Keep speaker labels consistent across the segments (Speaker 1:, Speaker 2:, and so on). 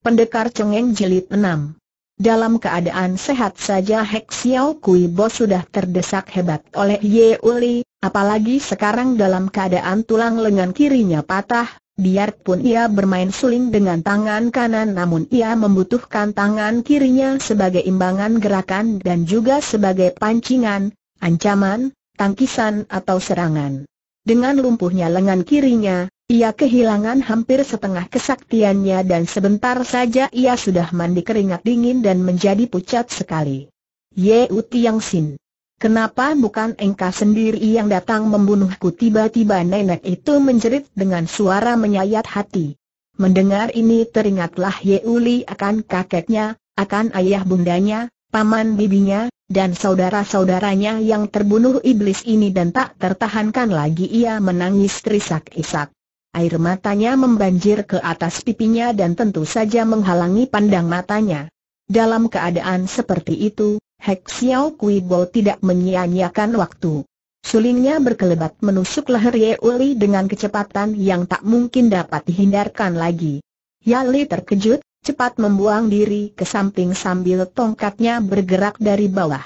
Speaker 1: Pendekar Cengeng Jilid 6 Dalam keadaan sehat saja Hek Xiao Kui Bo sudah terdesak hebat oleh Ye Uli, apalagi sekarang dalam keadaan tulang lengan kirinya patah, biarpun ia bermain suling dengan tangan kanan namun ia membutuhkan tangan kirinya sebagai imbangan gerakan dan juga sebagai pancingan, ancaman, tangkisan atau serangan. Dengan lumpuhnya lengan kirinya, ia kehilangan hampir setengah kesaktiannya dan sebentar saja ia sudah mandi keringat dingin dan menjadi pucat sekali. Ye Tiang Sin. Kenapa bukan engkau sendiri yang datang membunuhku tiba-tiba nenek itu menjerit dengan suara menyayat hati. Mendengar ini teringatlah Ye Yeuli akan kakeknya, akan ayah bundanya, paman bibinya, dan saudara-saudaranya yang terbunuh iblis ini dan tak tertahankan lagi ia menangis terisak-isak. Air matanya membanjir ke atas pipinya dan tentu saja menghalangi pandang matanya. Dalam keadaan seperti itu, Hek Xiao Kui Bo tidak menyia-nyiakan waktu. Sulingnya berkelebat menusuk leher Ye Uli dengan kecepatan yang tak mungkin dapat dihindarkan lagi. Yali terkejut, cepat membuang diri ke samping sambil tongkatnya bergerak dari bawah.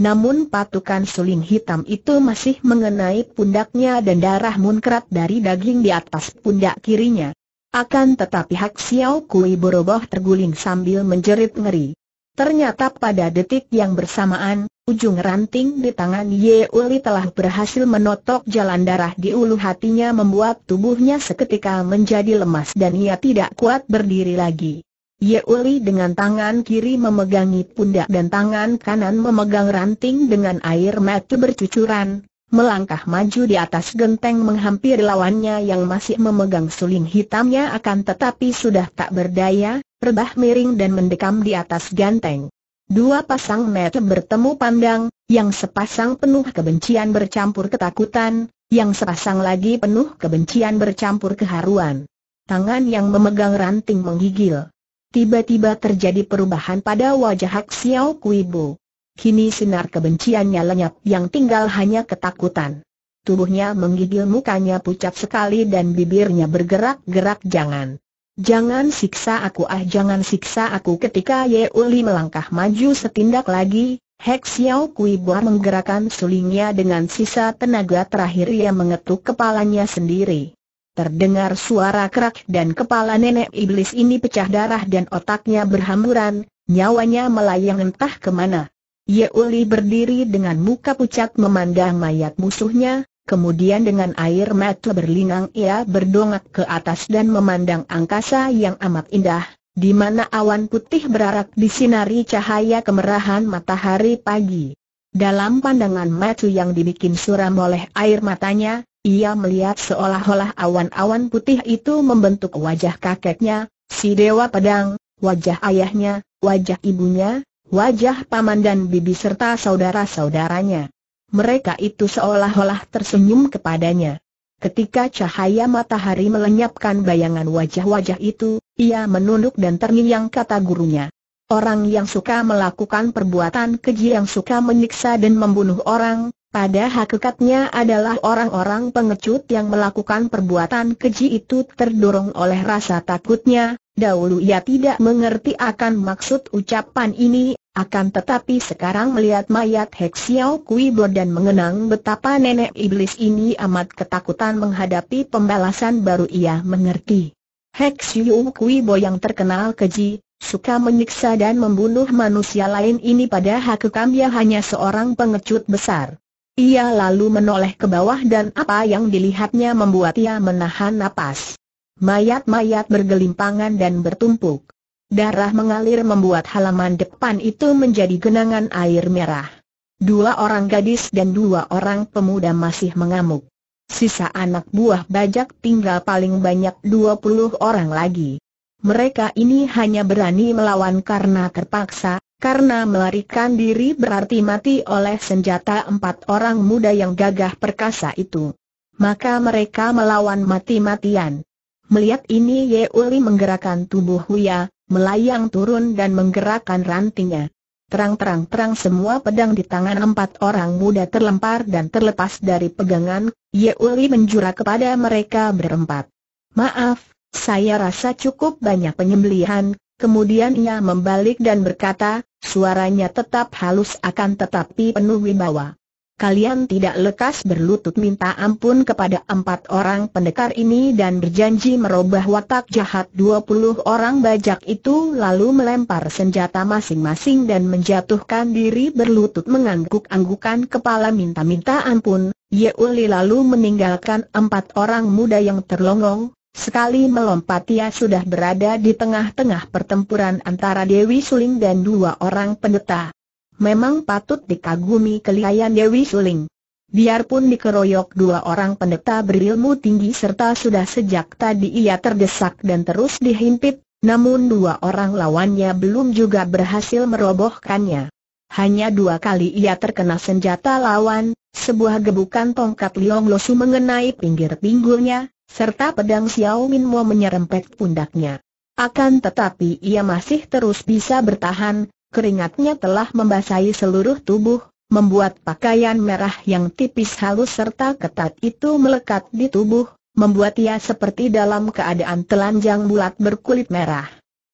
Speaker 1: Namun patukan suling hitam itu masih mengenai pundaknya dan darah munkrat dari daging di atas pundak kirinya. Akan tetapi Hak Xiao Kui beroboh terguling sambil menjerit ngeri. Ternyata pada detik yang bersamaan, ujung ranting di tangan Ye Uli telah berhasil menotok jalan darah di ulu hatinya membuat tubuhnya seketika menjadi lemas dan ia tidak kuat berdiri lagi. Yeuli dengan tangan kiri memegangi pundak dan tangan kanan memegang ranting dengan air mata bercucuran, melangkah maju di atas genteng menghampiri lawannya yang masih memegang suling hitamnya akan tetapi sudah tak berdaya, rebah miring dan mendekam di atas genteng. Dua pasang mata bertemu pandang, yang sepasang penuh kebencian bercampur ketakutan, yang sepasang lagi penuh kebencian bercampur keharuan. Tangan yang memegang ranting menggigil. Tiba-tiba terjadi perubahan pada wajah Hak Xiao Kui Bu. Kini sinar kebenciannya lenyap yang tinggal hanya ketakutan. Tubuhnya menggigil mukanya pucat sekali dan bibirnya bergerak-gerak jangan. Jangan siksa aku ah jangan siksa aku ketika Ye Uli melangkah maju setindak lagi, Hek Xiao Kui Bu menggerakkan sulingnya dengan sisa tenaga terakhir yang mengetuk kepalanya sendiri. Terdengar suara kerak dan kepala nenek iblis ini pecah darah dan otaknya berhamburan, nyawanya melayang entah kemana. Yeuli berdiri dengan muka pucat memandang mayat musuhnya, kemudian dengan air mata berlinang ia berdongak ke atas dan memandang angkasa yang amat indah, di mana awan putih berarak disinari cahaya kemerahan matahari pagi. Dalam pandangan mata yang dibikin suram oleh air matanya, ia melihat seolah-olah awan-awan putih itu membentuk wajah kakeknya, si Dewa Pedang, wajah ayahnya, wajah ibunya, wajah paman dan bibi serta saudara-saudaranya. Mereka itu seolah-olah tersenyum kepadanya. Ketika cahaya matahari melenyapkan bayangan wajah-wajah itu, ia menunduk dan terngiang kata gurunya. Orang yang suka melakukan perbuatan keji yang suka menyiksa dan membunuh orang, pada hakikatnya adalah orang-orang pengecut yang melakukan perbuatan keji itu terdorong oleh rasa takutnya, dahulu ia tidak mengerti akan maksud ucapan ini, akan tetapi sekarang melihat mayat Hek Xiao Kui Bo dan mengenang betapa nenek iblis ini amat ketakutan menghadapi pembalasan baru ia mengerti. Hek Xiao Kui Bo yang terkenal keji, suka menyiksa dan membunuh manusia lain ini pada hakikatnya hanya seorang pengecut besar. Ia lalu menoleh ke bawah dan apa yang dilihatnya membuat ia menahan napas. Mayat-mayat bergelimpangan dan bertumpuk. Darah mengalir membuat halaman depan itu menjadi genangan air merah. Dua orang gadis dan dua orang pemuda masih mengamuk. Sisa anak buah bajak tinggal paling banyak 20 orang lagi. Mereka ini hanya berani melawan karena terpaksa, karena melarikan diri berarti mati oleh senjata empat orang muda yang gagah perkasa itu. Maka mereka melawan mati-matian. Melihat ini Ye Uli menggerakkan tubuh Huya, melayang turun dan menggerakkan rantingnya. Terang-terang-terang semua pedang di tangan empat orang muda terlempar dan terlepas dari pegangan, Ye Uli menjura kepada mereka berempat. Maaf, saya rasa cukup banyak penyembelihan, Kemudian ia membalik dan berkata, suaranya tetap halus akan tetapi penuh wibawa. Kalian tidak lekas berlutut minta ampun kepada empat orang pendekar ini dan berjanji merubah watak jahat dua puluh orang bajak itu lalu melempar senjata masing-masing dan menjatuhkan diri berlutut mengangguk-anggukan kepala minta-minta ampun. Yeuli lalu meninggalkan empat orang muda yang terlongong, Sekali melompat ia sudah berada di tengah-tengah pertempuran antara Dewi Suling dan dua orang pendeta. Memang patut dikagumi kelihayan Dewi Suling. Biarpun dikeroyok dua orang pendeta berilmu tinggi serta sudah sejak tadi ia terdesak dan terus dihimpit, namun dua orang lawannya belum juga berhasil merobohkannya. Hanya dua kali ia terkena senjata lawan, sebuah gebukan tongkat Liong Losu mengenai pinggir pinggulnya, serta pedang Xiao Min Mo menyerempet pundaknya. Akan tetapi ia masih terus bisa bertahan, keringatnya telah membasahi seluruh tubuh, membuat pakaian merah yang tipis halus serta ketat itu melekat di tubuh, membuat ia seperti dalam keadaan telanjang bulat berkulit merah.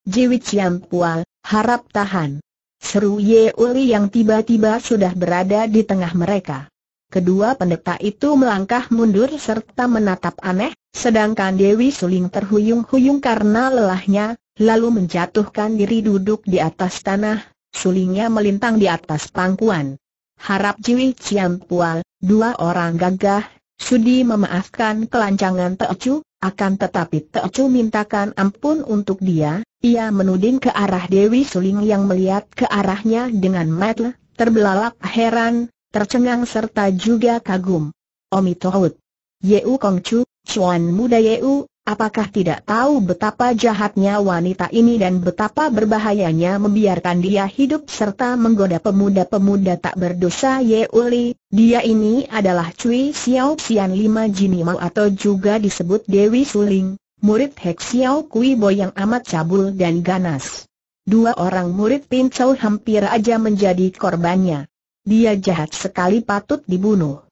Speaker 1: Jiwi Chiam pual harap tahan. Seru Ye Uli yang tiba-tiba sudah berada di tengah mereka. Kedua pendeta itu melangkah mundur serta menatap aneh, Sedangkan Dewi Suling terhuyung-huyung karena lelahnya, lalu menjatuhkan diri duduk di atas tanah, sulingnya melintang di atas pangkuan. Harap Jiwi Cian Pual, dua orang gagah, sudi memaafkan kelancangan Teocu, akan tetapi Teocu mintakan ampun untuk dia, ia menuding ke arah Dewi Suling yang melihat ke arahnya dengan mata terbelalak heran, tercengang serta juga kagum. Tohut. Yeu Chu, Chuan Muda Yeu, apakah tidak tahu betapa jahatnya wanita ini dan betapa berbahayanya membiarkan dia hidup serta menggoda pemuda-pemuda tak berdosa Yeu Li, dia ini adalah Cui Xiao Xian Lima Jinimau atau juga disebut Dewi Suling, murid Hek Xiao Kui Bo yang amat cabul dan ganas. Dua orang murid Pin Chow hampir aja menjadi korbannya. Dia jahat sekali patut dibunuh.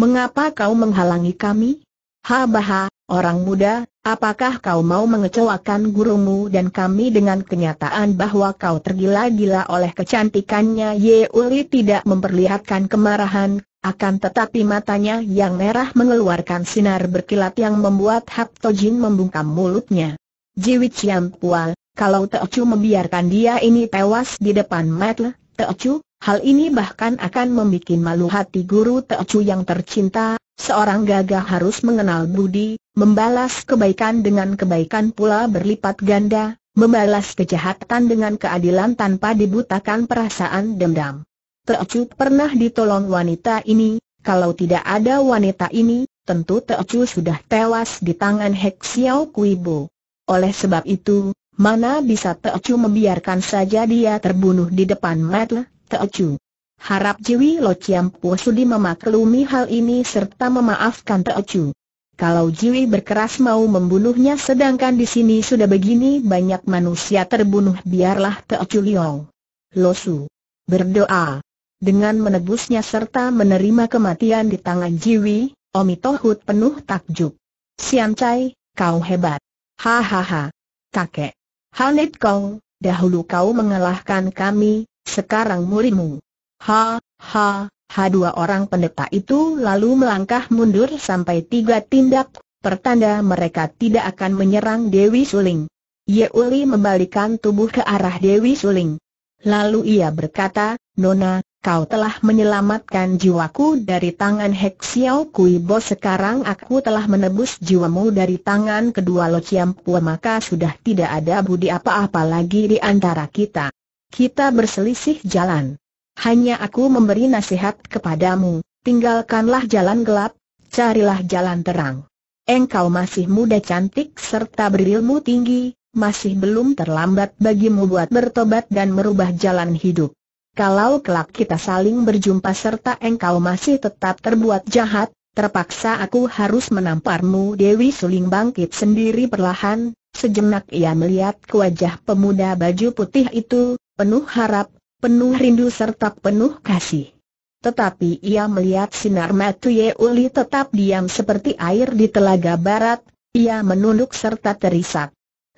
Speaker 1: Mengapa kau menghalangi kami? Habaha, orang muda, apakah kau mau mengecewakan gurumu dan kami dengan kenyataan bahwa kau tergila-gila oleh kecantikannya Ye Uli tidak memperlihatkan kemarahan, akan tetapi matanya yang merah mengeluarkan sinar berkilat yang membuat Hak Tojin membungkam mulutnya. Jiwi Chiang Pual, kalau Teocu membiarkan dia ini tewas di depan Matle, Teocu, hal ini bahkan akan membuat malu hati guru Teocu yang tercinta, Seorang gagah harus mengenal budi, membalas kebaikan dengan kebaikan pula berlipat ganda, membalas kejahatan dengan keadilan tanpa dibutakan perasaan dendam. Teocu pernah ditolong wanita ini, kalau tidak ada wanita ini, tentu Teocu sudah tewas di tangan Hek Xiao Kuibo. Oleh sebab itu, mana bisa Teocu membiarkan saja dia terbunuh di depan Matle, Teocu. Harap Jiwi Lo Ciampu sudi memaklumi hal ini serta memaafkan Chu. Kalau Jiwi berkeras mau membunuhnya sedangkan di sini sudah begini banyak manusia terbunuh biarlah Chu Liong. Su Berdoa. Dengan menebusnya serta menerima kematian di tangan Jiwi, Omi Tohut penuh takjub. Sian Chai, kau hebat. Hahaha. Kakek. Hanit Kong, dahulu kau mengalahkan kami, sekarang murimu. Ha, ha, ha dua orang pendeta itu lalu melangkah mundur sampai tiga tindak, pertanda mereka tidak akan menyerang Dewi Suling. Yeuli membalikan tubuh ke arah Dewi Suling. Lalu ia berkata, Nona, kau telah menyelamatkan jiwaku dari tangan Hek Xiao Kui Bo sekarang aku telah menebus jiwamu dari tangan kedua Lo Chiam Pua maka sudah tidak ada budi apa-apa lagi di antara kita. Kita berselisih jalan hanya aku memberi nasihat kepadamu, tinggalkanlah jalan gelap, carilah jalan terang. Engkau masih muda cantik serta berilmu tinggi, masih belum terlambat bagimu buat bertobat dan merubah jalan hidup. Kalau kelak kita saling berjumpa serta engkau masih tetap terbuat jahat, terpaksa aku harus menamparmu Dewi Suling bangkit sendiri perlahan, sejenak ia melihat ke wajah pemuda baju putih itu, penuh harap, penuh rindu serta penuh kasih. Tetapi ia melihat sinar mata Ye Uli tetap diam seperti air di telaga barat, ia menunduk serta terisak.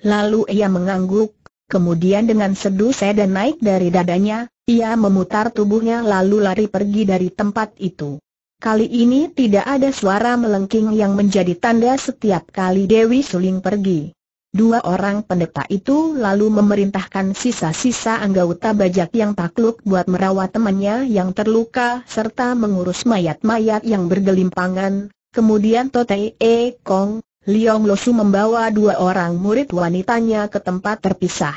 Speaker 1: Lalu ia mengangguk, kemudian dengan seduh seda naik dari dadanya, ia memutar tubuhnya lalu lari pergi dari tempat itu. Kali ini tidak ada suara melengking yang menjadi tanda setiap kali Dewi Suling pergi. Dua orang pendeta itu lalu memerintahkan sisa-sisa anggota bajak yang takluk buat merawat temannya yang terluka serta mengurus mayat-mayat yang bergelimpangan. Kemudian Tote E Kong, Liong Losu membawa dua orang murid wanitanya ke tempat terpisah.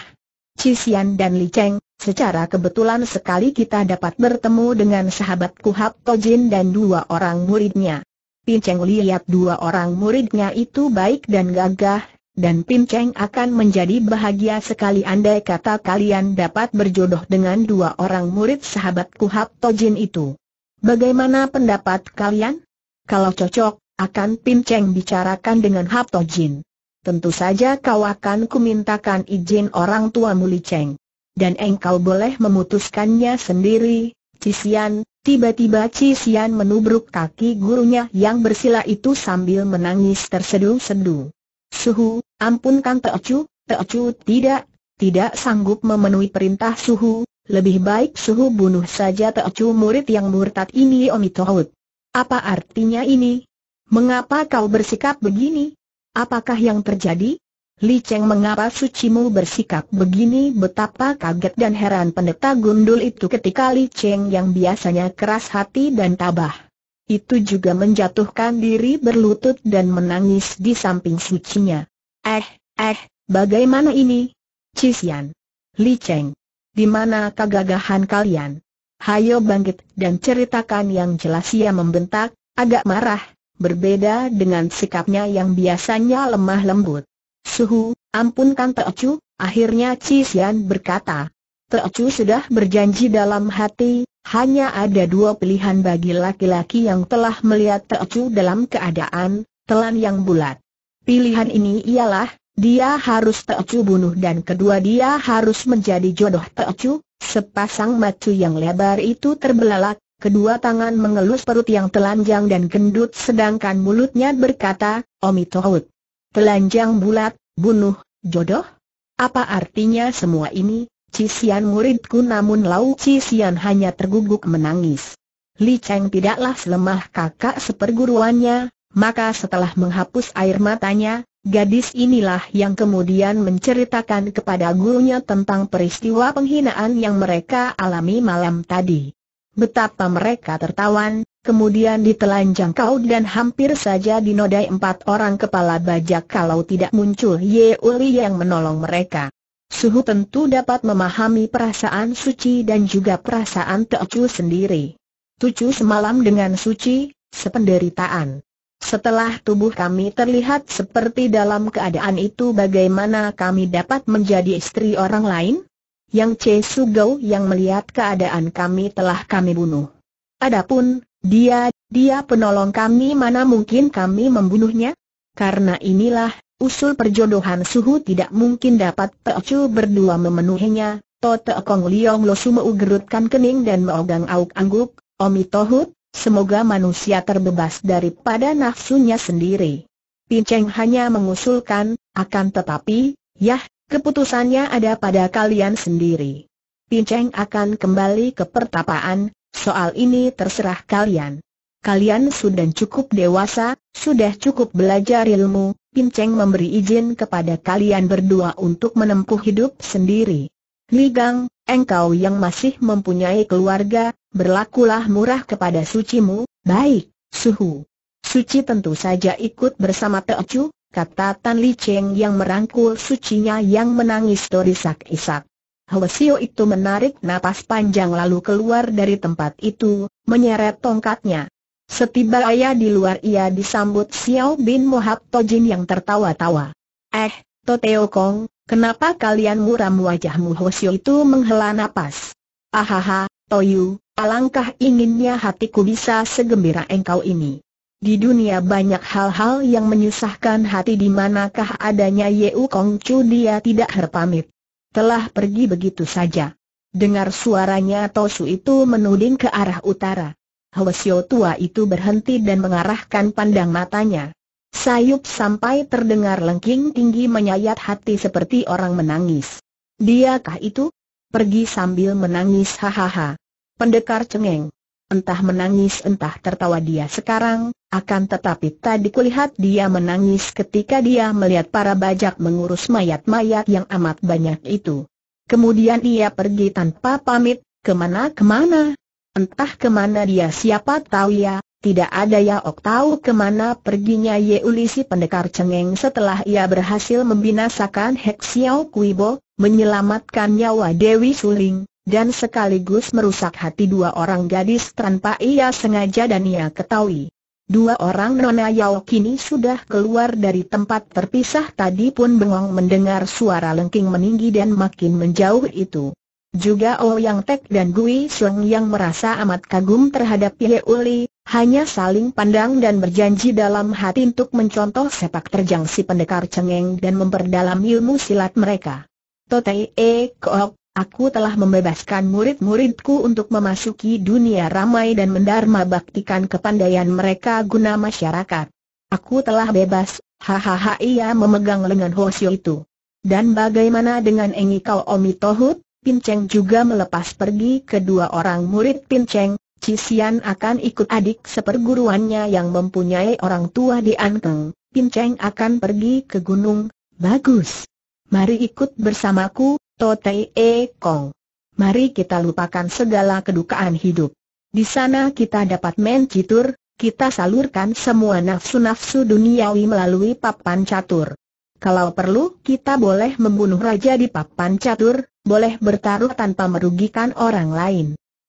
Speaker 1: Cixian dan Li Cheng, secara kebetulan sekali kita dapat bertemu dengan sahabatku Hap Tojin dan dua orang muridnya. Pin Cheng lihat dua orang muridnya itu baik dan gagah, dan Pin Cheng akan menjadi bahagia sekali andai kata kalian dapat berjodoh dengan dua orang murid sahabatku Hap Tojin itu. Bagaimana pendapat kalian? Kalau cocok, akan Pin Cheng bicarakan dengan Hap Tojin. Tentu saja kau akan kumintakan izin orang tua Muli Cheng. Dan engkau boleh memutuskannya sendiri, Cisian, tiba-tiba Cisian menubruk kaki gurunya yang bersila itu sambil menangis terseduh-seduh. Suhu, ampunkan Teocu, Teocu tidak, tidak sanggup memenuhi perintah Suhu, lebih baik Suhu bunuh saja Teocu murid yang murtad ini Omitohut. Tohut. Apa artinya ini? Mengapa kau bersikap begini? Apakah yang terjadi? Li Cheng mengapa sucimu bersikap begini betapa kaget dan heran pendeta gundul itu ketika Li Cheng yang biasanya keras hati dan tabah itu juga menjatuhkan diri berlutut dan menangis di samping sucinya. Eh, eh, bagaimana ini? Cisian. Li Cheng. Di mana kegagahan kalian? Hayo bangkit dan ceritakan yang jelas ia membentak, agak marah, berbeda dengan sikapnya yang biasanya lemah lembut. Suhu, ampunkan Teocu, akhirnya Cisian berkata. Teocu sudah berjanji dalam hati, hanya ada dua pilihan bagi laki-laki yang telah melihat Teocu dalam keadaan telan yang bulat. Pilihan ini ialah, dia harus Teocu bunuh dan kedua dia harus menjadi jodoh Teocu, sepasang macu yang lebar itu terbelalak, kedua tangan mengelus perut yang telanjang dan gendut sedangkan mulutnya berkata, Omitohut. Telanjang bulat, bunuh, jodoh? Apa artinya semua ini? Cisian muridku namun Lau Cisian hanya terguguk menangis. Li Cheng tidaklah selemah kakak seperguruannya, maka setelah menghapus air matanya, gadis inilah yang kemudian menceritakan kepada gurunya tentang peristiwa penghinaan yang mereka alami malam tadi. Betapa mereka tertawan, kemudian ditelanjang kau dan hampir saja dinodai empat orang kepala bajak kalau tidak muncul Ye Uli yang menolong mereka. Suhu tentu dapat memahami perasaan Suci dan juga perasaan Teocu sendiri. Tucu semalam dengan Suci, sependeritaan. Setelah tubuh kami terlihat seperti dalam keadaan itu bagaimana kami dapat menjadi istri orang lain? Yang C. Sugau yang melihat keadaan kami telah kami bunuh. Adapun, dia, dia penolong kami mana mungkin kami membunuhnya? Karena inilah, Usul perjodohan suhu tidak mungkin dapat Teocu berdua memenuhinya, Tote Kong Liong Lo Sumo gerutkan kening dan Meogang Auk angguk, Omi Tohut, semoga manusia terbebas daripada nafsunya sendiri. Pinceng hanya mengusulkan, akan tetapi, yah, keputusannya ada pada kalian sendiri. Pinceng akan kembali ke pertapaan, soal ini terserah kalian. Kalian sudah cukup dewasa, sudah cukup belajar ilmu, Pinceng memberi izin kepada kalian berdua untuk menempuh hidup sendiri. Li Gang, engkau yang masih mempunyai keluarga, berlakulah murah kepada sucimu, baik, suhu. Suci tentu saja ikut bersama Chu, kata Tan Li Cheng yang merangkul sucinya yang menangis terisak-isak. Sio itu menarik napas panjang lalu keluar dari tempat itu, menyeret tongkatnya. Setiba ayah di luar ia disambut Xiao Bin Mohab Tojin yang tertawa-tawa. Eh, To Teo Kong, kenapa kalian muram wajahmu Hoshio itu menghela napas? Ahaha, Toyu, alangkah inginnya hatiku bisa segembira engkau ini. Di dunia banyak hal-hal yang menyusahkan hati di manakah adanya Yeu Kong Chu dia tidak herpamit. Telah pergi begitu saja. Dengar suaranya Tosu itu menuding ke arah utara. Hwasyo tua itu berhenti dan mengarahkan pandang matanya. Sayup sampai terdengar lengking tinggi menyayat hati seperti orang menangis. Diakah itu? Pergi sambil menangis hahaha. Pendekar cengeng. Entah menangis entah tertawa dia sekarang, akan tetapi tadi kulihat dia menangis ketika dia melihat para bajak mengurus mayat-mayat yang amat banyak itu. Kemudian ia pergi tanpa pamit, kemana-kemana. Entah kemana dia siapa tahu ya, tidak ada ya, ok tahu kemana perginya Yeuli si pendekar cengeng setelah ia berhasil membinasakan Hek Xiao Bo, menyelamatkan nyawa Dewi Suling, dan sekaligus merusak hati dua orang gadis tanpa ia sengaja dan ia ketahui. Dua orang nona Yao kini sudah keluar dari tempat terpisah tadi pun bengong mendengar suara lengking meninggi dan makin menjauh itu. Juga oh Yang Tek dan Gui Sung yang merasa amat kagum terhadap Ye Uli, hanya saling pandang dan berjanji dalam hati untuk mencontoh sepak terjang si pendekar cengeng dan memperdalam ilmu silat mereka. Totei E Kok, aku telah membebaskan murid-muridku untuk memasuki dunia ramai dan mendarma baktikan kepandaian mereka guna masyarakat. Aku telah bebas, hahaha ia memegang lengan Hoshi itu. Dan bagaimana dengan Engi Kau Omi Tohut? Pinceng juga melepas pergi kedua orang murid Pinceng, Cisian akan ikut adik seperguruannya yang mempunyai orang tua di Ankeng, Pinceng akan pergi ke gunung, bagus. Mari ikut bersamaku, Totei E Kong. Mari kita lupakan segala kedukaan hidup. Di sana kita dapat main citur, kita salurkan semua nafsu-nafsu duniawi melalui papan catur. Kalau perlu, kita boleh membunuh raja di papan catur, boleh bertaruh tanpa merugikan orang lain.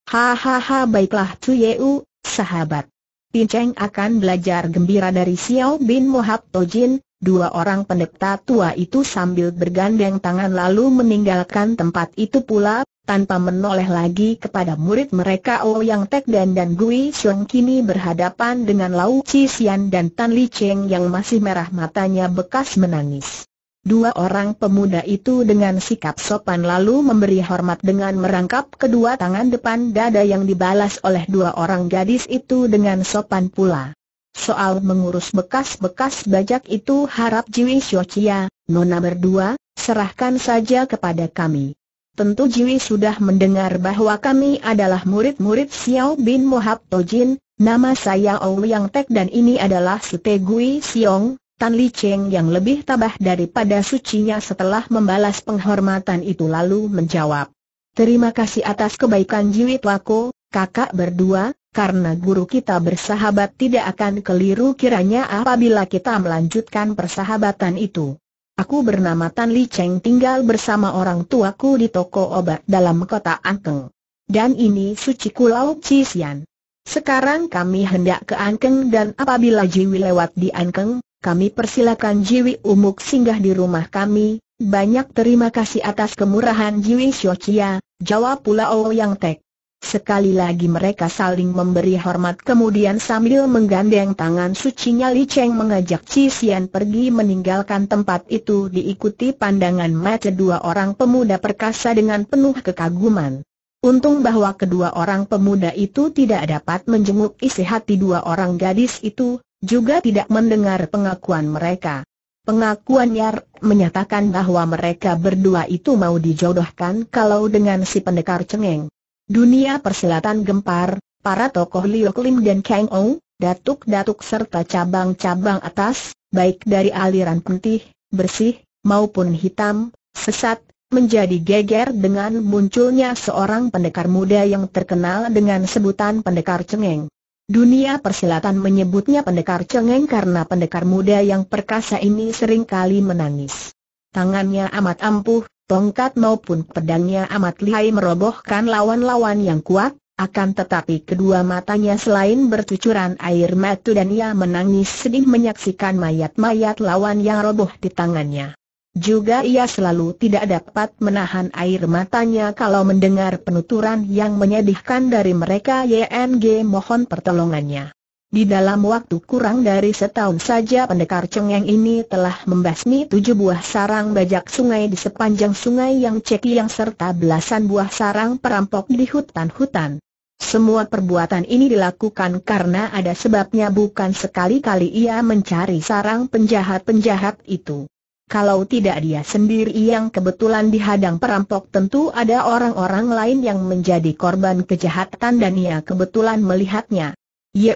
Speaker 1: Hahaha baiklah Chu Yeu, sahabat. Cheng akan belajar gembira dari Xiao Bin Mohab Tojin, dua orang pendeta tua itu sambil bergandeng tangan lalu meninggalkan tempat itu pula, tanpa menoleh lagi kepada murid mereka Ouyang oh Tek dan dan Gui Xiong kini berhadapan dengan Lau Chi Xian dan Tan Li Cheng yang masih merah matanya bekas menangis. Dua orang pemuda itu dengan sikap sopan lalu memberi hormat dengan merangkap kedua tangan depan dada yang dibalas oleh dua orang gadis itu dengan sopan pula. Soal mengurus bekas-bekas bajak itu harap Jiwi Xiaochia, Nona berdua, serahkan saja kepada kami. Tentu Jiwi sudah mendengar bahwa kami adalah murid-murid Xiao bin Mohab Tojin, nama saya Ouyang Tek dan ini adalah Sute Gui Xiong, Tan Li Cheng yang lebih tabah daripada sucinya setelah membalas penghormatan itu lalu menjawab. Terima kasih atas kebaikan jiwit Wako, kakak berdua, karena guru kita bersahabat tidak akan keliru kiranya apabila kita melanjutkan persahabatan itu. Aku bernama Tan Li Cheng tinggal bersama orang tuaku di toko obat dalam kota Angkeng. Dan ini suci Kulau Cisian. Sekarang kami hendak ke Angkeng dan apabila Jiwi lewat di Angkeng, kami persilakan Jiwi Umuk singgah di rumah kami, banyak terima kasih atas kemurahan Jiwi Shochia, jawab pula Oh Yang Tek. Sekali lagi mereka saling memberi hormat kemudian sambil menggandeng tangan sucinya Li Cheng mengajak Chi Xian pergi meninggalkan tempat itu diikuti pandangan mata dua orang pemuda perkasa dengan penuh kekaguman. Untung bahwa kedua orang pemuda itu tidak dapat menjenguk isi hati dua orang gadis itu, juga tidak mendengar pengakuan mereka. Pengakuan Yar menyatakan bahwa mereka berdua itu mau dijodohkan kalau dengan si pendekar cengeng. Dunia persilatan gempar, para tokoh Liu Klim dan Kang Ou, datuk-datuk serta cabang-cabang atas, baik dari aliran putih, bersih, maupun hitam, sesat, menjadi geger dengan munculnya seorang pendekar muda yang terkenal dengan sebutan pendekar cengeng. Dunia persilatan menyebutnya pendekar cengeng karena pendekar muda yang perkasa ini sering kali menangis. Tangannya amat ampuh, tongkat maupun pedangnya amat lihai merobohkan lawan-lawan yang kuat, akan tetapi kedua matanya selain bercucuran air mata dan ia menangis sedih menyaksikan mayat-mayat lawan yang roboh di tangannya. Juga ia selalu tidak dapat menahan air matanya kalau mendengar penuturan yang menyedihkan dari mereka YNG mohon pertolongannya. Di dalam waktu kurang dari setahun saja pendekar cengeng ini telah membasmi tujuh buah sarang bajak sungai di sepanjang sungai yang ceki, yang serta belasan buah sarang perampok di hutan-hutan. Semua perbuatan ini dilakukan karena ada sebabnya bukan sekali-kali ia mencari sarang penjahat-penjahat itu. Kalau tidak dia sendiri yang kebetulan dihadang perampok tentu ada orang-orang lain yang menjadi korban kejahatan dan ia kebetulan melihatnya.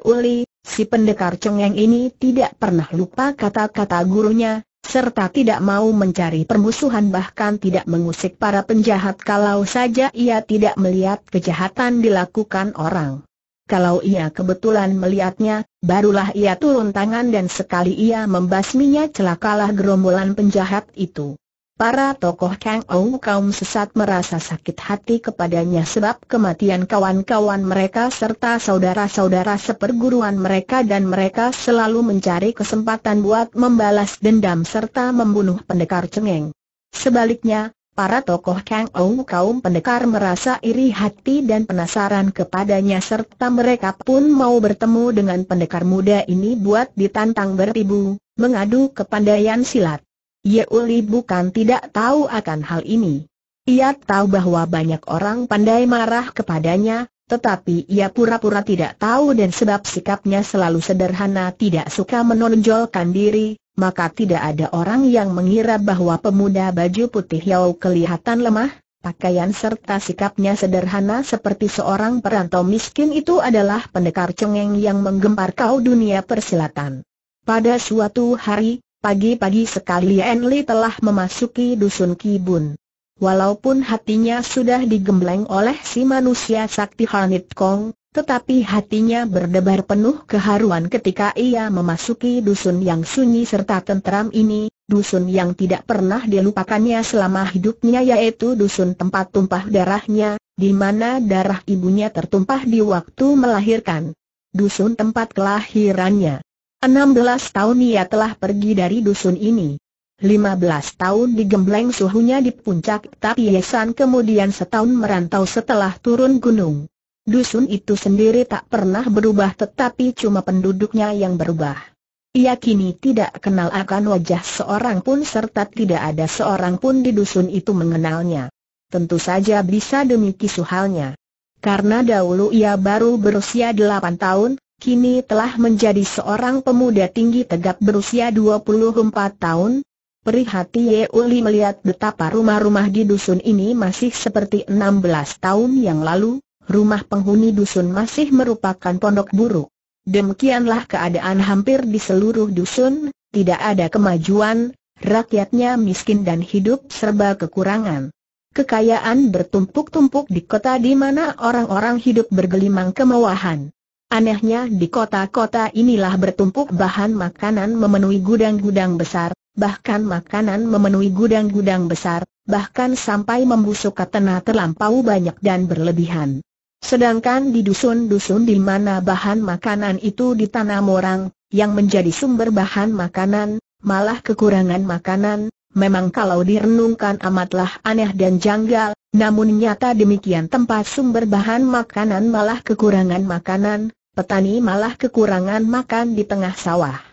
Speaker 1: Uli, si pendekar cengeng ini tidak pernah lupa kata-kata gurunya, serta tidak mau mencari permusuhan bahkan tidak mengusik para penjahat kalau saja ia tidak melihat kejahatan dilakukan orang. Kalau ia kebetulan melihatnya, barulah ia turun tangan dan sekali ia membasminya celakalah gerombolan penjahat itu. Para tokoh Kang Ou kaum sesat merasa sakit hati kepadanya sebab kematian kawan-kawan mereka serta saudara-saudara seperguruan mereka dan mereka selalu mencari kesempatan buat membalas dendam serta membunuh pendekar cengeng. Sebaliknya, Para tokoh Kang Ou kaum pendekar merasa iri hati dan penasaran kepadanya serta mereka pun mau bertemu dengan pendekar muda ini buat ditantang bertibu, mengadu kepandaian silat. Uli bukan tidak tahu akan hal ini. Ia tahu bahwa banyak orang pandai marah kepadanya, tetapi ia pura-pura tidak tahu dan sebab sikapnya selalu sederhana tidak suka menonjolkan diri, maka tidak ada orang yang mengira bahwa pemuda baju putih Yao kelihatan lemah, pakaian serta sikapnya sederhana seperti seorang perantau miskin itu adalah pendekar cengeng yang menggempar kau dunia persilatan. Pada suatu hari, pagi-pagi sekali Enli telah memasuki dusun Kibun. Walaupun hatinya sudah digembleng oleh si manusia sakti Hanit Kong, tetapi hatinya berdebar penuh keharuan ketika ia memasuki dusun yang sunyi serta tenteram ini, dusun yang tidak pernah dilupakannya selama hidupnya yaitu dusun tempat tumpah darahnya, di mana darah ibunya tertumpah di waktu melahirkan. Dusun tempat kelahirannya. 16 tahun ia telah pergi dari dusun ini. 15 tahun digembleng suhunya di puncak tapi Yesan kemudian setahun merantau setelah turun gunung. Dusun itu sendiri tak pernah berubah tetapi cuma penduduknya yang berubah. Ia kini tidak kenal akan wajah seorang pun serta tidak ada seorang pun di dusun itu mengenalnya. Tentu saja bisa demikian suhalnya. Karena dahulu ia baru berusia delapan tahun, kini telah menjadi seorang pemuda tinggi tegap berusia 24 tahun, Perihati ye uli melihat betapa rumah-rumah di dusun ini masih seperti 16 tahun yang lalu, rumah penghuni dusun masih merupakan pondok buruk. Demikianlah keadaan hampir di seluruh dusun, tidak ada kemajuan, rakyatnya miskin dan hidup serba kekurangan. Kekayaan bertumpuk-tumpuk di kota di mana orang-orang hidup bergelimang kemewahan. Anehnya di kota-kota inilah bertumpuk bahan makanan memenuhi gudang-gudang besar, bahkan makanan memenuhi gudang-gudang besar, bahkan sampai membusuk katena terlampau banyak dan berlebihan. Sedangkan di dusun-dusun di mana bahan makanan itu ditanam orang, yang menjadi sumber bahan makanan, malah kekurangan makanan, memang kalau direnungkan amatlah aneh dan janggal, namun nyata demikian tempat sumber bahan makanan malah kekurangan makanan, petani malah kekurangan makan di tengah sawah.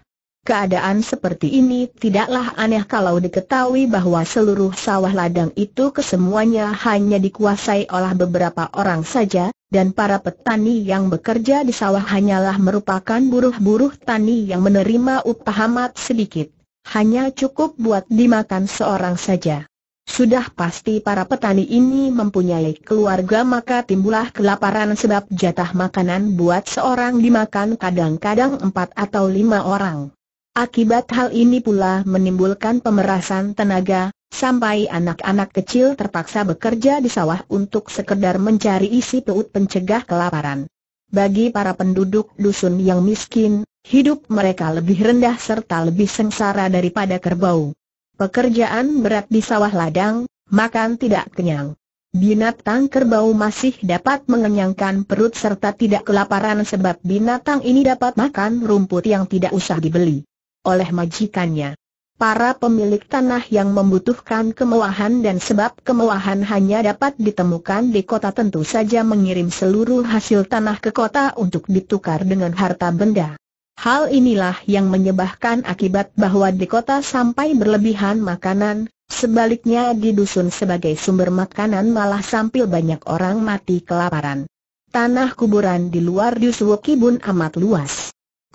Speaker 1: Keadaan seperti ini tidaklah aneh kalau diketahui bahwa seluruh sawah ladang itu kesemuanya hanya dikuasai oleh beberapa orang saja, dan para petani yang bekerja di sawah hanyalah merupakan buruh-buruh tani yang menerima upah amat sedikit. Hanya cukup buat dimakan seorang saja. Sudah pasti para petani ini mempunyai keluarga maka timbullah kelaparan sebab jatah makanan buat seorang dimakan kadang-kadang empat atau lima orang. Akibat hal ini pula menimbulkan pemerasan tenaga, sampai anak-anak kecil terpaksa bekerja di sawah untuk sekedar mencari isi perut pencegah kelaparan. Bagi para penduduk dusun yang miskin, hidup mereka lebih rendah serta lebih sengsara daripada kerbau. Pekerjaan berat di sawah ladang, makan tidak kenyang. Binatang kerbau masih dapat mengenyangkan perut serta tidak kelaparan sebab binatang ini dapat makan rumput yang tidak usah dibeli oleh majikannya. Para pemilik tanah yang membutuhkan kemewahan dan sebab kemewahan hanya dapat ditemukan di kota tentu saja mengirim seluruh hasil tanah ke kota untuk ditukar dengan harta benda. Hal inilah yang menyebabkan akibat bahwa di kota sampai berlebihan makanan, sebaliknya di dusun sebagai sumber makanan malah sambil banyak orang mati kelaparan. Tanah kuburan di luar Dusuwo Kibun amat luas.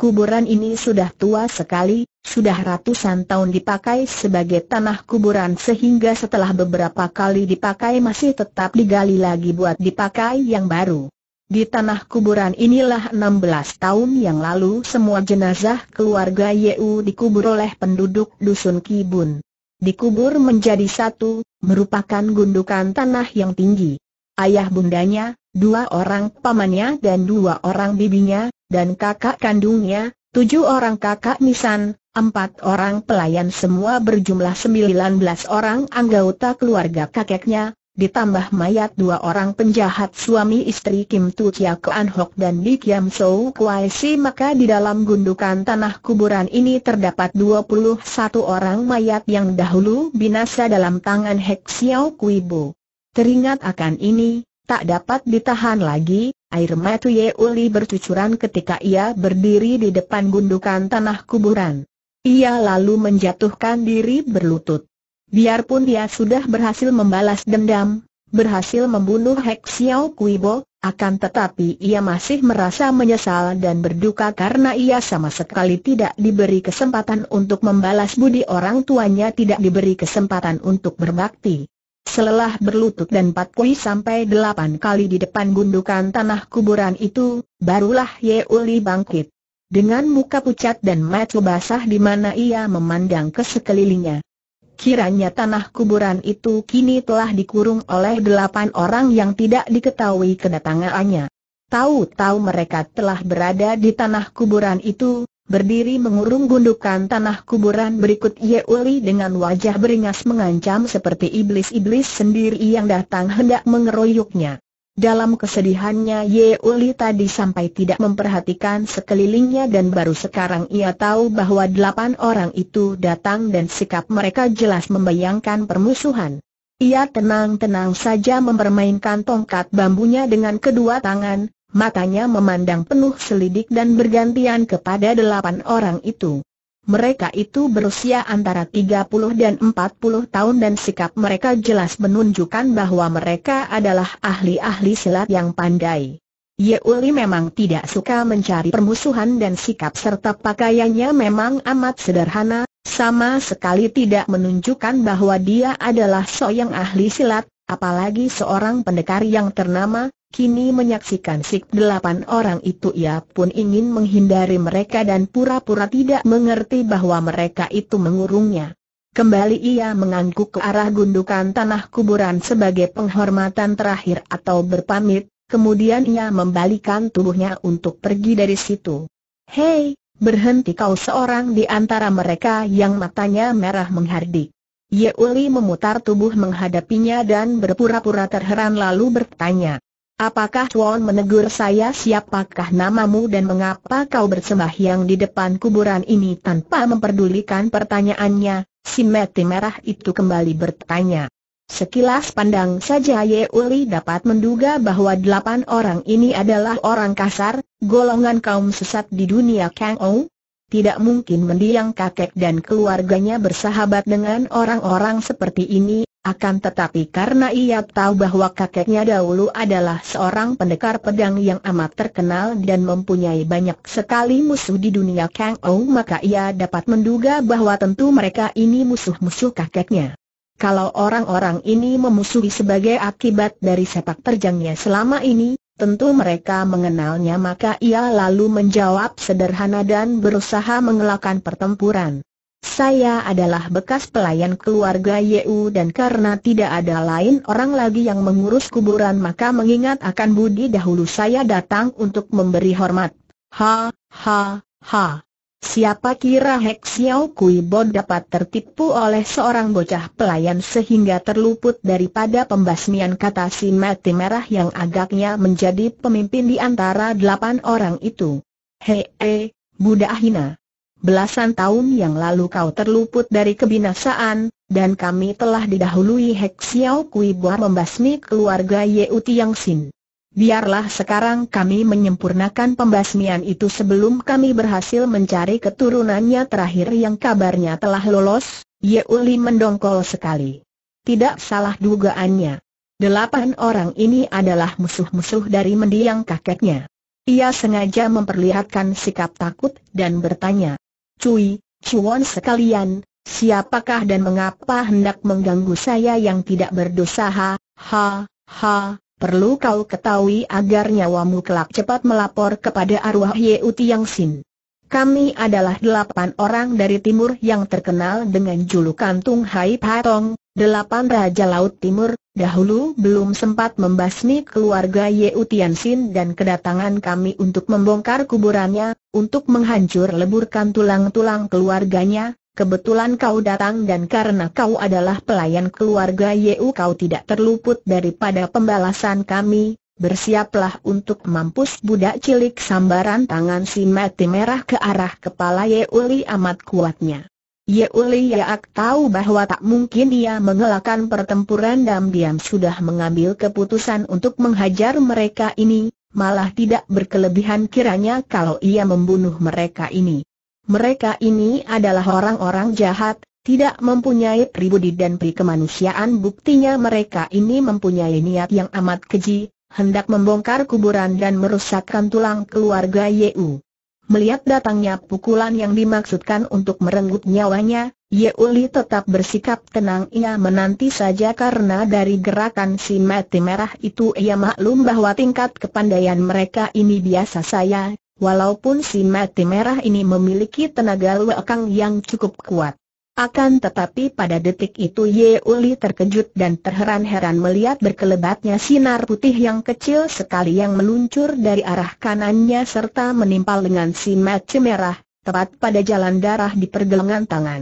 Speaker 1: Kuburan ini sudah tua sekali, sudah ratusan tahun dipakai sebagai tanah kuburan sehingga setelah beberapa kali dipakai masih tetap digali lagi buat dipakai yang baru. Di tanah kuburan inilah 16 tahun yang lalu semua jenazah keluarga Yeu dikubur oleh penduduk Dusun Kibun. Dikubur menjadi satu, merupakan gundukan tanah yang tinggi. Ayah bundanya, dua orang pamannya dan dua orang bibinya, dan kakak kandungnya, tujuh orang kakak nisan, empat orang pelayan semua berjumlah sembilan belas orang anggota keluarga kakeknya, ditambah mayat dua orang penjahat suami istri Kim Tu Chia Kuan Hok dan Li Kiam Sou Kuai Si maka di dalam gundukan tanah kuburan ini terdapat dua puluh satu orang mayat yang dahulu binasa dalam tangan Hek Xiao Kui Bu. Teringat akan ini, tak dapat ditahan lagi, Air mata Uli bercucuran ketika ia berdiri di depan gundukan tanah kuburan. Ia lalu menjatuhkan diri berlutut. Biarpun dia sudah berhasil membalas dendam, berhasil membunuh Hek Xiao Kuibo, akan tetapi ia masih merasa menyesal dan berduka karena ia sama sekali tidak diberi kesempatan untuk membalas budi orang tuanya tidak diberi kesempatan untuk berbakti. Selelah berlutut dan empat sampai delapan kali di depan gundukan tanah kuburan itu, barulah Ye Uli bangkit. Dengan muka pucat dan mata basah di mana ia memandang ke sekelilingnya. Kiranya tanah kuburan itu kini telah dikurung oleh delapan orang yang tidak diketahui kedatangannya. Tahu-tahu mereka telah berada di tanah kuburan itu, berdiri mengurung gundukan tanah kuburan berikut Ye Uli dengan wajah beringas mengancam seperti iblis-iblis sendiri yang datang hendak mengeroyoknya. Dalam kesedihannya Ye Uli tadi sampai tidak memperhatikan sekelilingnya dan baru sekarang ia tahu bahwa delapan orang itu datang dan sikap mereka jelas membayangkan permusuhan. Ia tenang-tenang saja mempermainkan tongkat bambunya dengan kedua tangan, matanya memandang penuh selidik dan bergantian kepada delapan orang itu. Mereka itu berusia antara 30 dan 40 tahun dan sikap mereka jelas menunjukkan bahwa mereka adalah ahli-ahli silat yang pandai. Yeuli memang tidak suka mencari permusuhan dan sikap serta pakaiannya memang amat sederhana, sama sekali tidak menunjukkan bahwa dia adalah seorang ahli silat, apalagi seorang pendekar yang ternama, Kini menyaksikan sik delapan orang itu ia pun ingin menghindari mereka dan pura-pura tidak mengerti bahwa mereka itu mengurungnya. Kembali ia mengangguk ke arah gundukan tanah kuburan sebagai penghormatan terakhir atau berpamit, kemudian ia membalikan tubuhnya untuk pergi dari situ. Hei, berhenti kau seorang di antara mereka yang matanya merah menghardik. Yeuli memutar tubuh menghadapinya dan berpura-pura terheran lalu bertanya, Apakah Chuan menegur saya siapakah namamu dan mengapa kau bersembahyang di depan kuburan ini tanpa memperdulikan pertanyaannya? Si Meti Merah itu kembali bertanya. Sekilas pandang saja Ye Uli dapat menduga bahwa delapan orang ini adalah orang kasar, golongan kaum sesat di dunia Kang Ou. Tidak mungkin mendiang kakek dan keluarganya bersahabat dengan orang-orang seperti ini, akan tetapi karena ia tahu bahwa kakeknya dahulu adalah seorang pendekar pedang yang amat terkenal dan mempunyai banyak sekali musuh di dunia Kang Ou maka ia dapat menduga bahwa tentu mereka ini musuh-musuh kakeknya. Kalau orang-orang ini memusuhi sebagai akibat dari sepak terjangnya selama ini, tentu mereka mengenalnya maka ia lalu menjawab sederhana dan berusaha mengelakkan pertempuran. Saya adalah bekas pelayan keluarga Yeu dan karena tidak ada lain orang lagi yang mengurus kuburan maka mengingat akan budi dahulu saya datang untuk memberi hormat. Ha, ha, ha. Siapa kira Hek Xiao Kui Bon dapat tertipu oleh seorang bocah pelayan sehingga terluput daripada pembasmian kata si mati merah yang agaknya menjadi pemimpin di antara delapan orang itu. He, he, eh, budak hina. Belasan tahun yang lalu kau terluput dari kebinasaan, dan kami telah didahului Hek Xiao Kui buat membasmi keluarga Ye Tiang Sin. Biarlah sekarang kami menyempurnakan pembasmian itu sebelum kami berhasil mencari keturunannya terakhir yang kabarnya telah lolos, Ye Li mendongkol sekali. Tidak salah dugaannya. Delapan orang ini adalah musuh-musuh dari mendiang kakeknya. Ia sengaja memperlihatkan sikap takut dan bertanya, Cui, Cuan sekalian, siapakah dan mengapa hendak mengganggu saya yang tidak berdosa? Ha, ha, ha, perlu kau ketahui agar nyawamu kelak cepat melapor kepada arwah Ye Tiang Sin. Kami adalah delapan orang dari timur yang terkenal dengan julukan Tung Hai Patong, Delapan Raja Laut Timur, dahulu belum sempat membasmi keluarga Ye Tianxin dan kedatangan kami untuk membongkar kuburannya, untuk menghancur leburkan tulang-tulang keluarganya, kebetulan kau datang dan karena kau adalah pelayan keluarga Ye U, kau tidak terluput daripada pembalasan kami, bersiaplah untuk mampus budak cilik sambaran tangan si mati merah ke arah kepala Ye Li amat kuatnya. Uli Yaak tahu bahwa tak mungkin ia mengelakkan pertempuran dan diam sudah mengambil keputusan untuk menghajar mereka ini, malah tidak berkelebihan kiranya kalau ia membunuh mereka ini. Mereka ini adalah orang-orang jahat, tidak mempunyai pribudi dan kemanusiaan buktinya mereka ini mempunyai niat yang amat keji, hendak membongkar kuburan dan merusakkan tulang keluarga Yeu. Melihat datangnya pukulan yang dimaksudkan untuk merenggut nyawanya, Yeuli tetap bersikap tenang ia menanti saja karena dari gerakan si mati merah itu ia maklum bahwa tingkat kepandaian mereka ini biasa saya, walaupun si mati merah ini memiliki tenaga luakang yang cukup kuat. Akan tetapi pada detik itu Ye Uli terkejut dan terheran-heran melihat berkelebatnya sinar putih yang kecil sekali yang meluncur dari arah kanannya serta menimpa dengan si Mace Merah, tepat pada jalan darah di pergelangan tangan.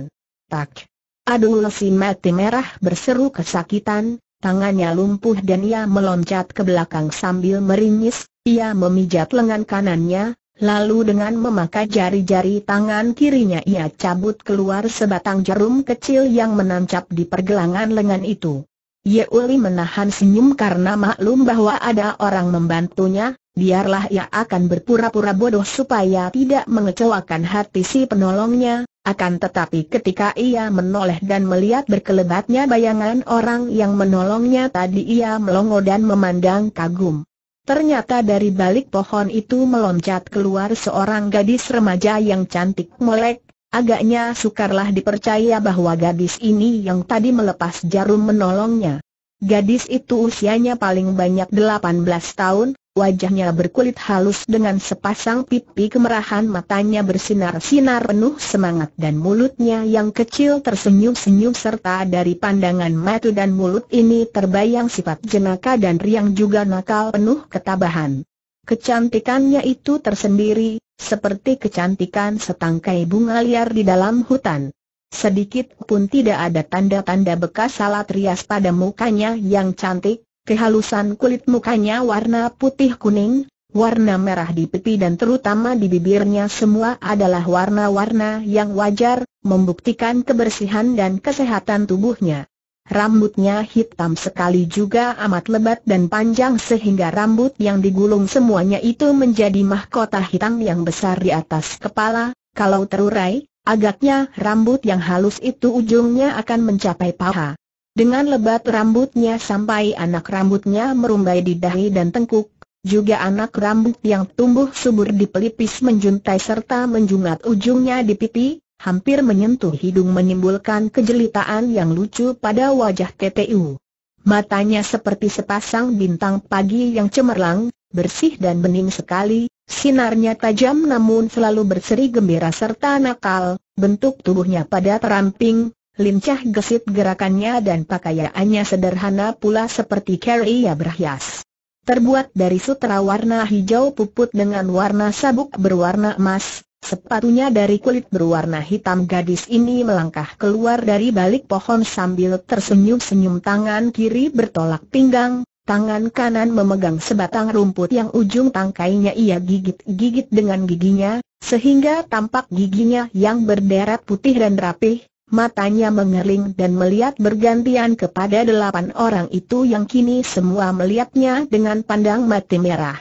Speaker 1: Tak. Aduh si Mace Merah berseru kesakitan, tangannya lumpuh dan ia meloncat ke belakang sambil meringis, ia memijat lengan kanannya, Lalu dengan memakai jari-jari tangan kirinya ia cabut keluar sebatang jarum kecil yang menancap di pergelangan lengan itu. Uli menahan senyum karena maklum bahwa ada orang membantunya, biarlah ia akan berpura-pura bodoh supaya tidak mengecewakan hati si penolongnya, akan tetapi ketika ia menoleh dan melihat berkelebatnya bayangan orang yang menolongnya tadi ia melongo dan memandang kagum. Ternyata dari balik pohon itu meloncat keluar seorang gadis remaja yang cantik molek, agaknya sukarlah dipercaya bahwa gadis ini yang tadi melepas jarum menolongnya. Gadis itu usianya paling banyak 18 tahun, wajahnya berkulit halus dengan sepasang pipi kemerahan matanya bersinar-sinar penuh semangat dan mulutnya yang kecil tersenyum-senyum serta dari pandangan mata dan mulut ini terbayang sifat jenaka dan riang juga nakal penuh ketabahan. Kecantikannya itu tersendiri, seperti kecantikan setangkai bunga liar di dalam hutan. Sedikit pun tidak ada tanda-tanda bekas salat rias pada mukanya yang cantik, Kehalusan kulit mukanya warna putih-kuning, warna merah di pipi dan terutama di bibirnya semua adalah warna-warna yang wajar, membuktikan kebersihan dan kesehatan tubuhnya. Rambutnya hitam sekali juga amat lebat dan panjang sehingga rambut yang digulung semuanya itu menjadi mahkota hitam yang besar di atas kepala, kalau terurai, agaknya rambut yang halus itu ujungnya akan mencapai paha. Dengan lebat rambutnya sampai anak rambutnya merumbai di dahi dan tengkuk, juga anak rambut yang tumbuh subur di pelipis menjuntai serta menjungat ujungnya di pipi, hampir menyentuh hidung menimbulkan kejelitaan yang lucu pada wajah TTU. Matanya seperti sepasang bintang pagi yang cemerlang, bersih dan bening sekali, sinarnya tajam namun selalu berseri gembira serta nakal, bentuk tubuhnya pada ramping lincah gesit gerakannya dan pakaiannya sederhana pula seperti Carrie berhias. Terbuat dari sutra warna hijau puput dengan warna sabuk berwarna emas, sepatunya dari kulit berwarna hitam gadis ini melangkah keluar dari balik pohon sambil tersenyum-senyum tangan kiri bertolak pinggang, tangan kanan memegang sebatang rumput yang ujung tangkainya ia gigit-gigit dengan giginya, sehingga tampak giginya yang berderet putih dan rapih, matanya mengering dan melihat bergantian kepada delapan orang itu yang kini semua melihatnya dengan pandang mati merah.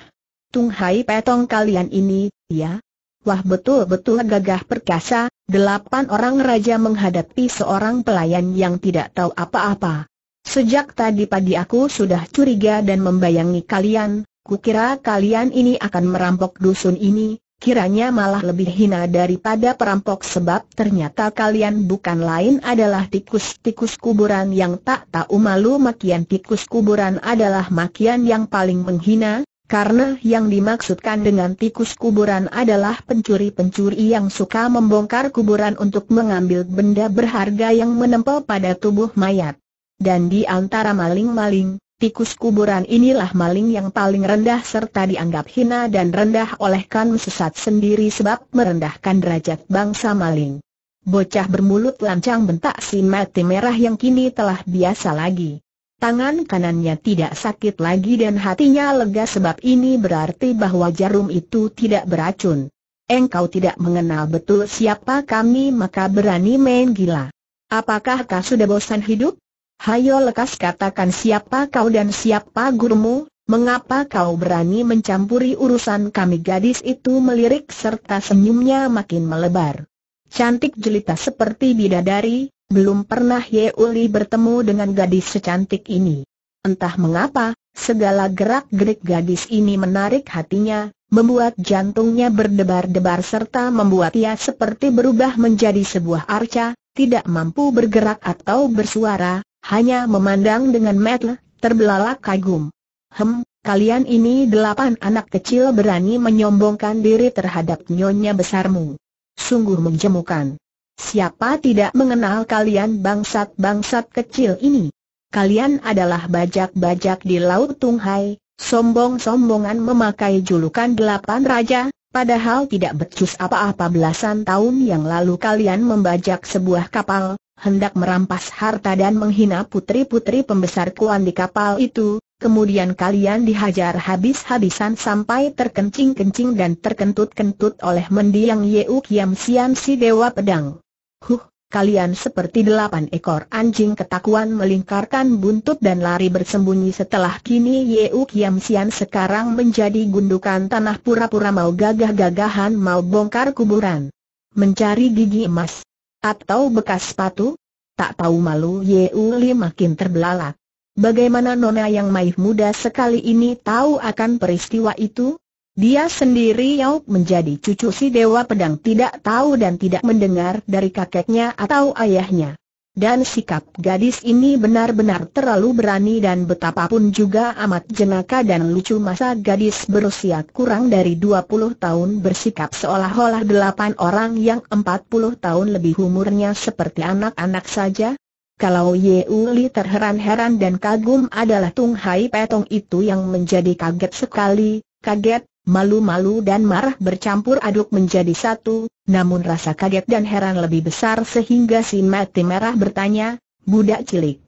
Speaker 1: Tung Hai Petong kalian ini, ya? Wah betul-betul gagah perkasa, delapan orang raja menghadapi seorang pelayan yang tidak tahu apa-apa. Sejak tadi pagi aku sudah curiga dan membayangi kalian, kukira kalian ini akan merampok dusun ini, Kiranya malah lebih hina daripada perampok sebab ternyata kalian bukan lain adalah tikus-tikus kuburan yang tak tahu malu makian tikus kuburan adalah makian yang paling menghina, karena yang dimaksudkan dengan tikus kuburan adalah pencuri-pencuri yang suka membongkar kuburan untuk mengambil benda berharga yang menempel pada tubuh mayat. Dan di antara maling-maling, Tikus kuburan inilah maling yang paling rendah serta dianggap hina dan rendah oleh kan sesat sendiri sebab merendahkan derajat bangsa maling. Bocah bermulut lancang bentak si mati merah yang kini telah biasa lagi. Tangan kanannya tidak sakit lagi dan hatinya lega sebab ini berarti bahwa jarum itu tidak beracun. Engkau tidak mengenal betul siapa kami maka berani main gila. Apakah kau sudah bosan hidup? Hayo lekas katakan siapa kau dan siapa gurumu, mengapa kau berani mencampuri urusan kami gadis itu melirik serta senyumnya makin melebar. Cantik jelita seperti bidadari, belum pernah Ye Uli bertemu dengan gadis secantik ini. Entah mengapa, segala gerak-gerik gadis ini menarik hatinya, membuat jantungnya berdebar-debar serta membuat ia seperti berubah menjadi sebuah arca, tidak mampu bergerak atau bersuara, hanya memandang dengan mata terbelalak kagum. Hem, kalian ini delapan anak kecil berani menyombongkan diri terhadap nyonya besarmu. Sungguh menjemukan. Siapa tidak mengenal kalian bangsat-bangsat kecil ini? Kalian adalah bajak-bajak di Laut Tunghai, sombong-sombongan memakai julukan delapan raja, Padahal tidak becus apa-apa belasan tahun yang lalu kalian membajak sebuah kapal, hendak merampas harta dan menghina putri-putri pembesar kuan di kapal itu, kemudian kalian dihajar habis-habisan sampai terkencing-kencing dan terkentut-kentut oleh mendiang Yeu Kiam Sian si Dewa Pedang. Huh, kalian seperti delapan ekor anjing ketakuan melingkarkan buntut dan lari bersembunyi setelah kini Yeu Kiam Sian sekarang menjadi gundukan tanah pura-pura mau gagah-gagahan mau bongkar kuburan. Mencari gigi emas atau bekas sepatu? Tak tahu malu Ye Uli makin terbelalak. Bagaimana nona yang maif muda sekali ini tahu akan peristiwa itu? Dia sendiri yau menjadi cucu si Dewa Pedang tidak tahu dan tidak mendengar dari kakeknya atau ayahnya. Dan sikap gadis ini benar-benar terlalu berani dan betapapun juga amat jenaka dan lucu masa gadis berusia kurang dari 20 tahun bersikap seolah-olah delapan orang yang 40 tahun lebih umurnya seperti anak-anak saja. Kalau Ye Uli terheran-heran dan kagum adalah Tung Hai Petong itu yang menjadi kaget sekali, kaget malu-malu dan marah bercampur aduk menjadi satu, namun rasa kaget dan heran lebih besar sehingga si mati merah bertanya, budak cilik.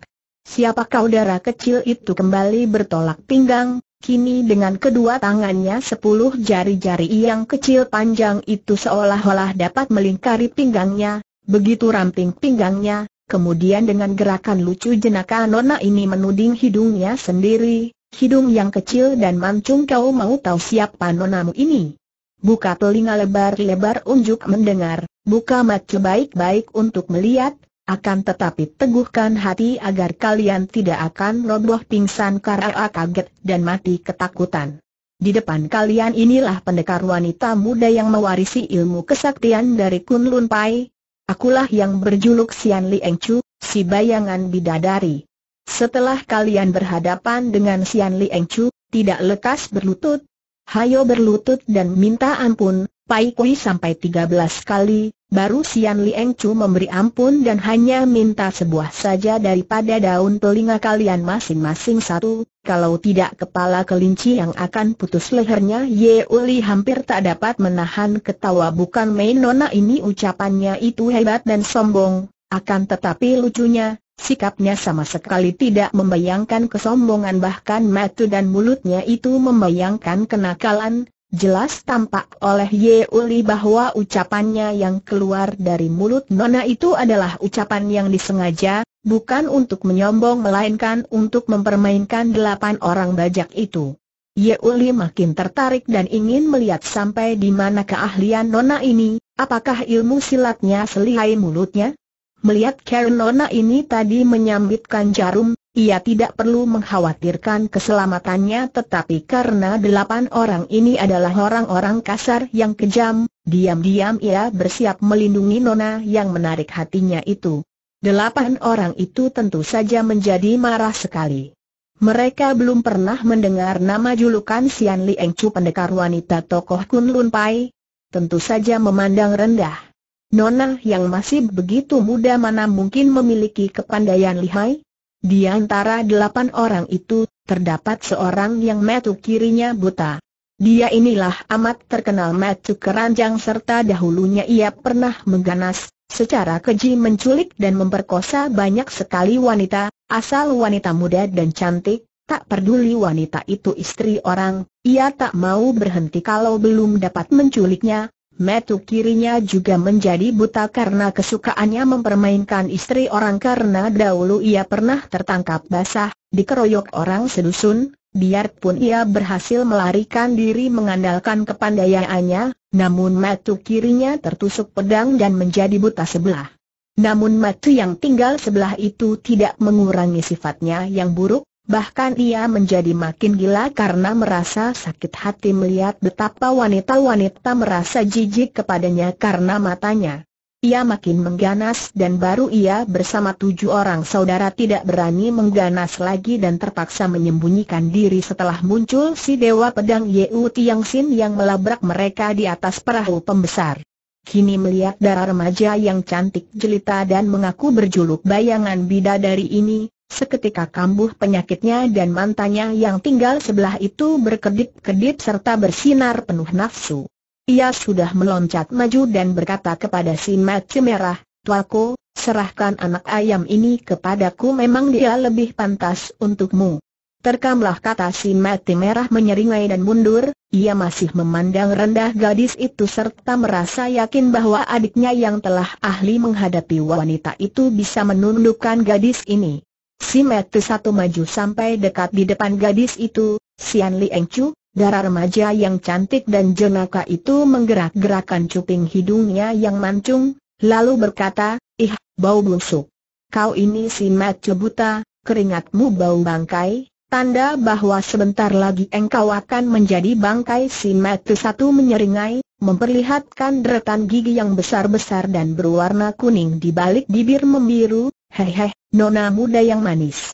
Speaker 1: Siapa kau darah kecil itu kembali bertolak pinggang, kini dengan kedua tangannya sepuluh jari-jari yang kecil panjang itu seolah-olah dapat melingkari pinggangnya, begitu ramping pinggangnya, kemudian dengan gerakan lucu jenaka nona ini menuding hidungnya sendiri, Hidung yang kecil dan mancung kau mau tahu siapa nonamu ini? Buka telinga lebar-lebar unjuk mendengar, buka mata baik-baik untuk melihat, akan tetapi teguhkan hati agar kalian tidak akan roboh pingsan karena kaget dan mati ketakutan. Di depan kalian inilah pendekar wanita muda yang mewarisi ilmu kesaktian dari Kun Lun Pai. Akulah yang berjuluk Sian Li Eng Chu, si bayangan bidadari. Setelah kalian berhadapan dengan Sian Li Eng Chu, tidak lekas berlutut. Hayo berlutut dan minta ampun, Pai Kui sampai 13 kali, baru Sian Li Eng Chu memberi ampun dan hanya minta sebuah saja daripada daun telinga kalian masing-masing satu, kalau tidak kepala kelinci yang akan putus lehernya Ye Uli hampir tak dapat menahan ketawa bukan main nona ini ucapannya itu hebat dan sombong, akan tetapi lucunya, Sikapnya sama sekali tidak membayangkan kesombongan bahkan mata dan mulutnya itu membayangkan kenakalan, jelas tampak oleh Ye Uli bahwa ucapannya yang keluar dari mulut Nona itu adalah ucapan yang disengaja, bukan untuk menyombong melainkan untuk mempermainkan delapan orang bajak itu. Ye Uli makin tertarik dan ingin melihat sampai di mana keahlian Nona ini, apakah ilmu silatnya selihai mulutnya? Melihat Karen Nona ini tadi menyambitkan jarum, ia tidak perlu mengkhawatirkan keselamatannya tetapi karena delapan orang ini adalah orang-orang kasar yang kejam, diam-diam ia bersiap melindungi Nona yang menarik hatinya itu. Delapan orang itu tentu saja menjadi marah sekali. Mereka belum pernah mendengar nama julukan Sian Eng Chu pendekar wanita tokoh Kun Lun Pai. Tentu saja memandang rendah. Nona yang masih begitu muda mana mungkin memiliki kepandaian lihai? Di antara delapan orang itu, terdapat seorang yang metu kirinya buta. Dia inilah amat terkenal metu keranjang serta dahulunya ia pernah mengganas, secara keji menculik dan memperkosa banyak sekali wanita, asal wanita muda dan cantik, tak peduli wanita itu istri orang, ia tak mau berhenti kalau belum dapat menculiknya, Metu kirinya juga menjadi buta karena kesukaannya mempermainkan istri orang karena dahulu ia pernah tertangkap basah, dikeroyok orang sedusun, biarpun ia berhasil melarikan diri mengandalkan kepandaiannya, namun metu kirinya tertusuk pedang dan menjadi buta sebelah. Namun metu yang tinggal sebelah itu tidak mengurangi sifatnya yang buruk, Bahkan ia menjadi makin gila karena merasa sakit hati melihat betapa wanita-wanita merasa jijik kepadanya karena matanya. Ia makin mengganas dan baru ia bersama tujuh orang saudara tidak berani mengganas lagi dan terpaksa menyembunyikan diri setelah muncul si Dewa Pedang Yeu Tiang Sin yang melabrak mereka di atas perahu pembesar. Kini melihat darah remaja yang cantik jelita dan mengaku berjuluk bayangan bidadari ini, Seketika kambuh penyakitnya dan mantannya yang tinggal sebelah itu berkedip-kedip serta bersinar penuh nafsu. Ia sudah meloncat maju dan berkata kepada si Mati Merah, Tuaku, serahkan anak ayam ini kepadaku memang dia lebih pantas untukmu. Terkamlah kata si Mati Merah menyeringai dan mundur, ia masih memandang rendah gadis itu serta merasa yakin bahwa adiknya yang telah ahli menghadapi wanita itu bisa menundukkan gadis ini. Si Metu satu maju sampai dekat di depan gadis itu, Sian Li Eng Chu, darah remaja yang cantik dan jenaka itu menggerak-gerakkan cuping hidungnya yang mancung, lalu berkata, ih, bau busuk. Kau ini si Metu buta, keringatmu bau bangkai, Tanda bahwa sebentar lagi engkau akan menjadi bangkai si metu satu menyeringai, memperlihatkan deretan gigi yang besar-besar dan berwarna kuning di balik bibir membiru, Hehe, nona muda yang manis.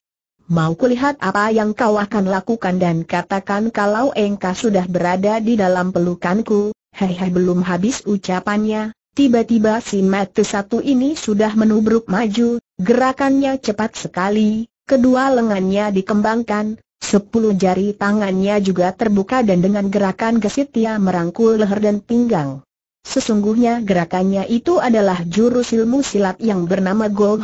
Speaker 1: Mau kulihat apa yang kau akan lakukan dan katakan kalau engkau sudah berada di dalam pelukanku, hehe belum habis ucapannya, tiba-tiba si mata satu ini sudah menubruk maju, gerakannya cepat sekali, kedua lengannya dikembangkan, Sepuluh jari tangannya juga terbuka dan dengan gerakan gesit ia merangkul leher dan pinggang. Sesungguhnya gerakannya itu adalah jurus ilmu silat yang bernama Go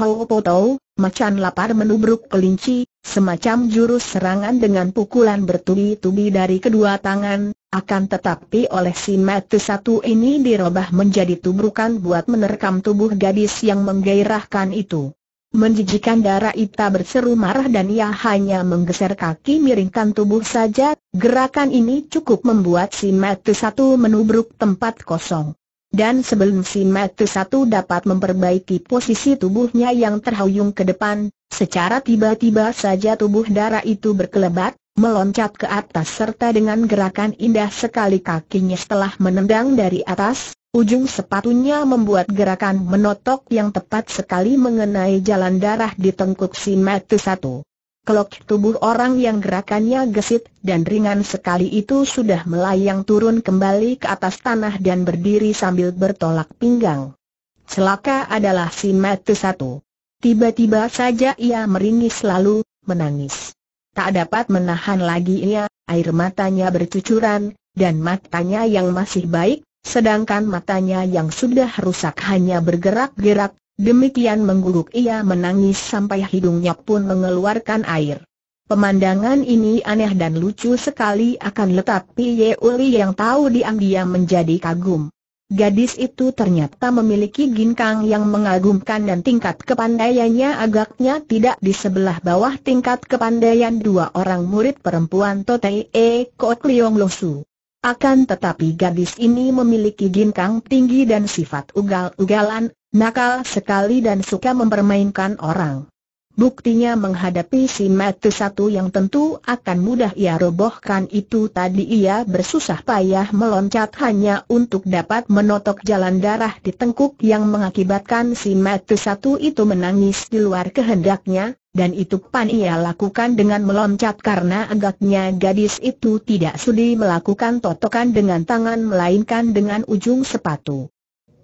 Speaker 1: macan lapar menubruk kelinci, semacam jurus serangan dengan pukulan bertubi-tubi dari kedua tangan, akan tetapi oleh si mati satu ini dirobah menjadi tubrukan buat menerkam tubuh gadis yang menggairahkan itu. Menjijikan darah Ita berseru marah dan ia hanya menggeser kaki miringkan tubuh saja, gerakan ini cukup membuat si Metu Satu menubruk tempat kosong. Dan sebelum si Metu Satu dapat memperbaiki posisi tubuhnya yang terhuyung ke depan, secara tiba-tiba saja tubuh darah itu berkelebat, meloncat ke atas serta dengan gerakan indah sekali kakinya setelah menendang dari atas, Ujung sepatunya membuat gerakan menotok yang tepat sekali mengenai jalan darah di tengkuk si Matu satu. Kelok tubuh orang yang gerakannya gesit dan ringan sekali itu sudah melayang turun kembali ke atas tanah dan berdiri sambil bertolak pinggang. Celaka adalah si Matu satu. Tiba-tiba saja ia meringis lalu, menangis. Tak dapat menahan lagi ia, air matanya bercucuran, dan matanya yang masih baik, Sedangkan matanya yang sudah rusak hanya bergerak-gerak, demikian mengguruk ia menangis sampai hidungnya pun mengeluarkan air. Pemandangan ini aneh dan lucu sekali akan letak tetapi Uli yang tahu diam-diam menjadi kagum. Gadis itu ternyata memiliki ginkang yang mengagumkan dan tingkat kepandaiannya agaknya tidak di sebelah bawah tingkat kepandaian dua orang murid perempuan Totei E. Kok Liong Losu. Akan tetapi gadis ini memiliki ginkang tinggi dan sifat ugal-ugalan, nakal sekali dan suka mempermainkan orang. Buktinya menghadapi si matu satu yang tentu akan mudah ia robohkan itu tadi ia bersusah payah meloncat hanya untuk dapat menotok jalan darah di tengkuk yang mengakibatkan si matu satu itu menangis di luar kehendaknya, dan itu pan ia lakukan dengan meloncat karena agaknya gadis itu tidak sudi melakukan totokan dengan tangan melainkan dengan ujung sepatu.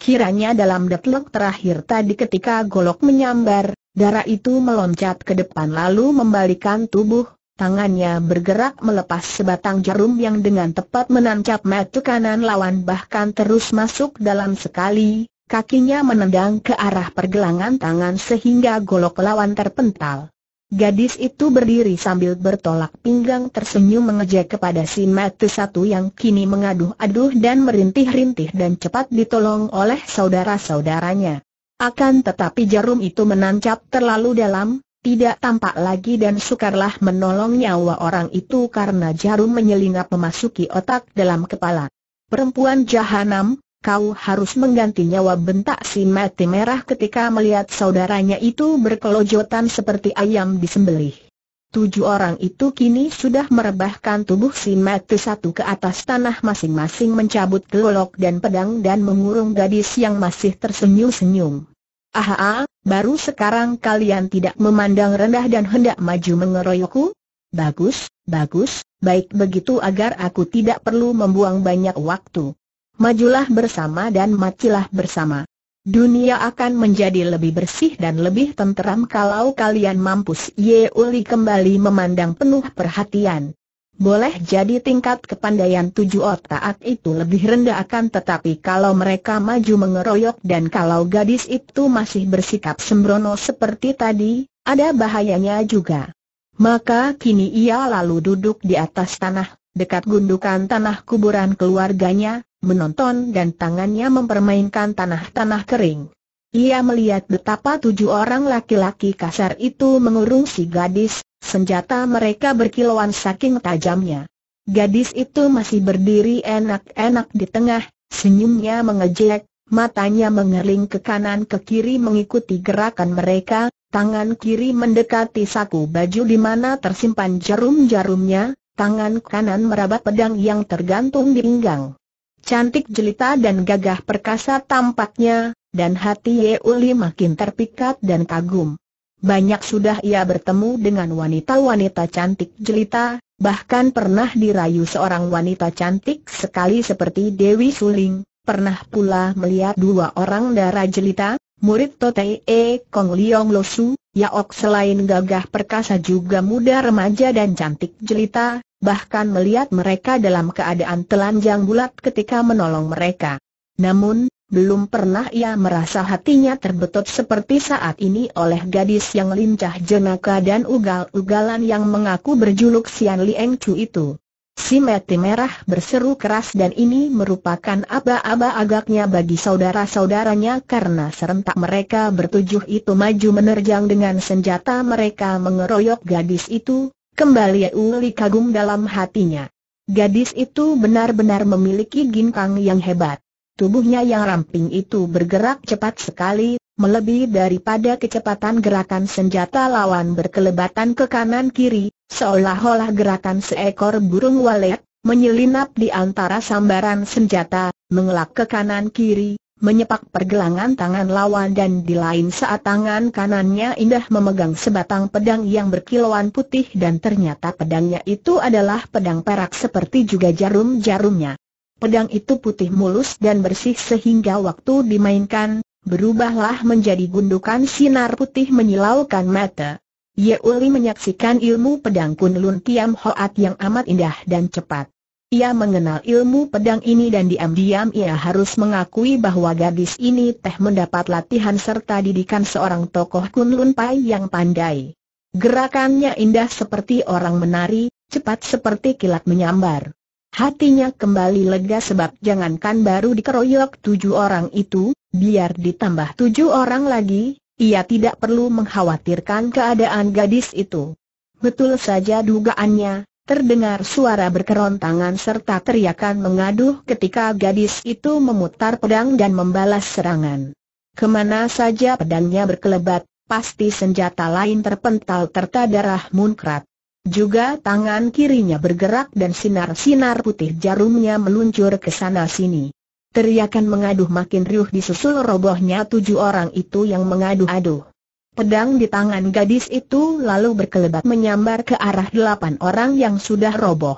Speaker 1: Kiranya dalam detlok terakhir tadi ketika golok menyambar, Darah itu meloncat ke depan lalu membalikan tubuh, tangannya bergerak melepas sebatang jarum yang dengan tepat menancap mata kanan lawan bahkan terus masuk dalam sekali, kakinya menendang ke arah pergelangan tangan sehingga golok lawan terpental. Gadis itu berdiri sambil bertolak pinggang tersenyum mengejek kepada si Matu satu yang kini mengaduh-aduh dan merintih-rintih dan cepat ditolong oleh saudara-saudaranya. Akan tetapi jarum itu menancap terlalu dalam, tidak tampak lagi dan sukarlah menolong nyawa orang itu karena jarum menyelinap memasuki otak dalam kepala. Perempuan jahanam, kau harus mengganti nyawa bentak si mati merah ketika melihat saudaranya itu berkelojotan seperti ayam disembelih. Tujuh orang itu kini sudah merebahkan tubuh si Mati satu ke atas tanah masing-masing mencabut golok dan pedang dan mengurung gadis yang masih tersenyum-senyum. Aha, baru sekarang kalian tidak memandang rendah dan hendak maju mengeroyokku? Bagus, bagus, baik begitu agar aku tidak perlu membuang banyak waktu. Majulah bersama dan matilah bersama. Dunia akan menjadi lebih bersih dan lebih tenteram kalau kalian mampus Ye Uli kembali memandang penuh perhatian. Boleh jadi tingkat kepandaian tujuh otak itu lebih rendah akan tetapi kalau mereka maju mengeroyok dan kalau gadis itu masih bersikap sembrono seperti tadi, ada bahayanya juga. Maka kini ia lalu duduk di atas tanah dekat gundukan tanah kuburan keluarganya, menonton dan tangannya mempermainkan tanah-tanah kering. Ia melihat betapa tujuh orang laki-laki kasar itu mengurung si gadis, senjata mereka berkilauan saking tajamnya. Gadis itu masih berdiri enak-enak di tengah, senyumnya mengejek, matanya mengering ke kanan ke kiri mengikuti gerakan mereka, tangan kiri mendekati saku baju di mana tersimpan jarum-jarumnya, tangan kanan merabat pedang yang tergantung di pinggang. Cantik jelita dan gagah perkasa tampaknya, dan hati Ye Uli makin terpikat dan kagum. Banyak sudah ia bertemu dengan wanita-wanita cantik jelita, bahkan pernah dirayu seorang wanita cantik sekali seperti Dewi Suling, pernah pula melihat dua orang darah jelita, Murid Totei E Kong Liong Losu, Yaok selain gagah perkasa juga muda remaja dan cantik jelita, bahkan melihat mereka dalam keadaan telanjang bulat ketika menolong mereka. Namun, belum pernah ia merasa hatinya terbetot seperti saat ini oleh gadis yang lincah jenaka dan ugal-ugalan yang mengaku berjuluk Sian Lieng Chu itu. Si Meti Merah berseru keras dan ini merupakan aba-aba agaknya bagi saudara-saudaranya karena serentak mereka bertujuh itu maju menerjang dengan senjata mereka mengeroyok gadis itu, kembali Uli kagum dalam hatinya. Gadis itu benar-benar memiliki ginkang yang hebat. Tubuhnya yang ramping itu bergerak cepat sekali, melebihi daripada kecepatan gerakan senjata lawan berkelebatan ke kanan kiri, Seolah-olah gerakan seekor burung walet, menyelinap di antara sambaran senjata, mengelak ke kanan kiri, menyepak pergelangan tangan lawan dan di lain saat tangan kanannya indah memegang sebatang pedang yang berkilauan putih dan ternyata pedangnya itu adalah pedang perak seperti juga jarum-jarumnya. Pedang itu putih mulus dan bersih sehingga waktu dimainkan, berubahlah menjadi gundukan sinar putih menyilaukan mata. Uli menyaksikan ilmu pedang Kun Lun tiam Hoat yang amat indah dan cepat. Ia mengenal ilmu pedang ini dan diam-diam ia harus mengakui bahwa gadis ini teh mendapat latihan serta didikan seorang tokoh Kun Lun Pai yang pandai. Gerakannya indah seperti orang menari, cepat seperti kilat menyambar. Hatinya kembali lega sebab jangankan baru dikeroyok tujuh orang itu, biar ditambah tujuh orang lagi, ia tidak perlu mengkhawatirkan keadaan gadis itu. Betul saja dugaannya, terdengar suara berkerontangan serta teriakan mengaduh ketika gadis itu memutar pedang dan membalas serangan. Kemana saja pedangnya berkelebat, pasti senjata lain terpental serta darah munkrat. Juga tangan kirinya bergerak dan sinar-sinar putih jarumnya meluncur ke sana sini. Teriakan mengaduh makin riuh disusul robohnya tujuh orang itu yang mengaduh-aduh. Pedang di tangan gadis itu lalu berkelebat menyambar ke arah delapan orang yang sudah roboh.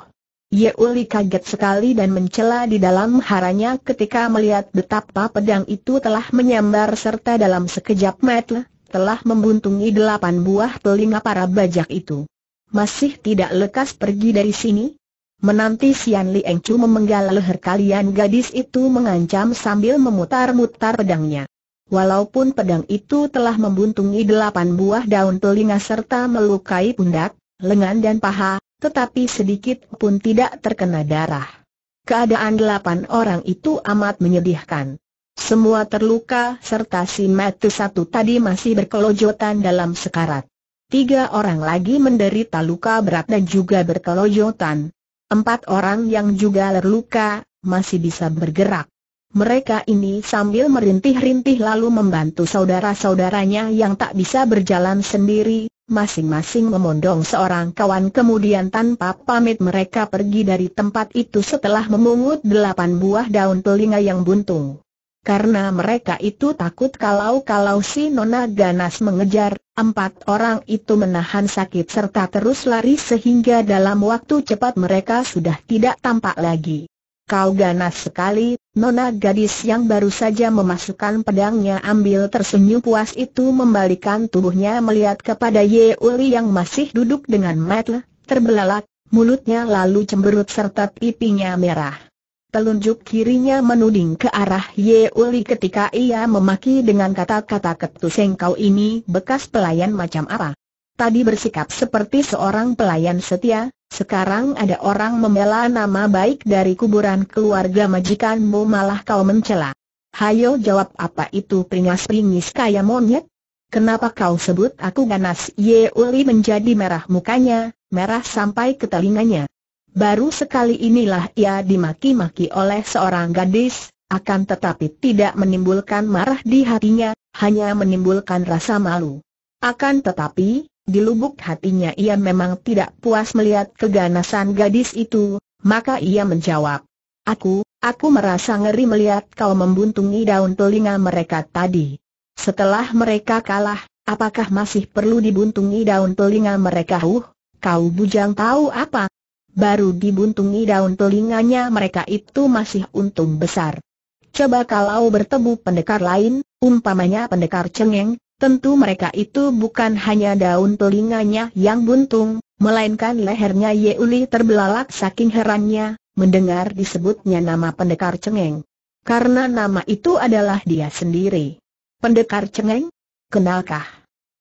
Speaker 1: Yeuli kaget sekali dan mencela di dalam haranya ketika melihat betapa pedang itu telah menyambar serta dalam sekejap mata telah membuntungi delapan buah telinga para bajak itu. Masih tidak lekas pergi dari sini, Menanti Sian Engcu Chu memenggal leher kalian gadis itu mengancam sambil memutar-mutar pedangnya. Walaupun pedang itu telah membuntungi delapan buah daun telinga serta melukai pundak, lengan dan paha, tetapi sedikit pun tidak terkena darah. Keadaan delapan orang itu amat menyedihkan. Semua terluka serta si Matu satu tadi masih berkelojotan dalam sekarat. Tiga orang lagi menderita luka berat dan juga berkelojotan, Empat orang yang juga terluka, masih bisa bergerak. Mereka ini sambil merintih-rintih lalu membantu saudara-saudaranya yang tak bisa berjalan sendiri, masing-masing memondong seorang kawan kemudian tanpa pamit mereka pergi dari tempat itu setelah memungut delapan buah daun telinga yang buntung karena mereka itu takut kalau-kalau si Nona ganas mengejar, empat orang itu menahan sakit serta terus lari sehingga dalam waktu cepat mereka sudah tidak tampak lagi. Kau ganas sekali, Nona gadis yang baru saja memasukkan pedangnya ambil tersenyum puas itu membalikan tubuhnya melihat kepada Ye Uli yang masih duduk dengan metel, terbelalak, mulutnya lalu cemberut serta pipinya merah telunjuk kirinya menuding ke arah Ye Uli ketika ia memaki dengan kata-kata ketuseng kau ini bekas pelayan macam apa. Tadi bersikap seperti seorang pelayan setia, sekarang ada orang membela nama baik dari kuburan keluarga majikanmu malah kau mencela. Hayo jawab apa itu peringas-peringis kaya monyet? Kenapa kau sebut aku ganas? Ye Uli menjadi merah mukanya, merah sampai ke telinganya. Baru sekali inilah ia dimaki-maki oleh seorang gadis, akan tetapi tidak menimbulkan marah di hatinya, hanya menimbulkan rasa malu. Akan tetapi, di lubuk hatinya ia memang tidak puas melihat keganasan gadis itu, maka ia menjawab, Aku, aku merasa ngeri melihat kau membuntungi daun telinga mereka tadi. Setelah mereka kalah, apakah masih perlu dibuntungi daun telinga mereka? Huh, kau bujang tahu apa, baru dibuntungi daun telinganya mereka itu masih untung besar. Coba kalau bertemu pendekar lain, umpamanya pendekar cengeng, tentu mereka itu bukan hanya daun telinganya yang buntung, melainkan lehernya Yeuli terbelalak saking herannya, mendengar disebutnya nama pendekar cengeng. Karena nama itu adalah dia sendiri. Pendekar cengeng? Kenalkah?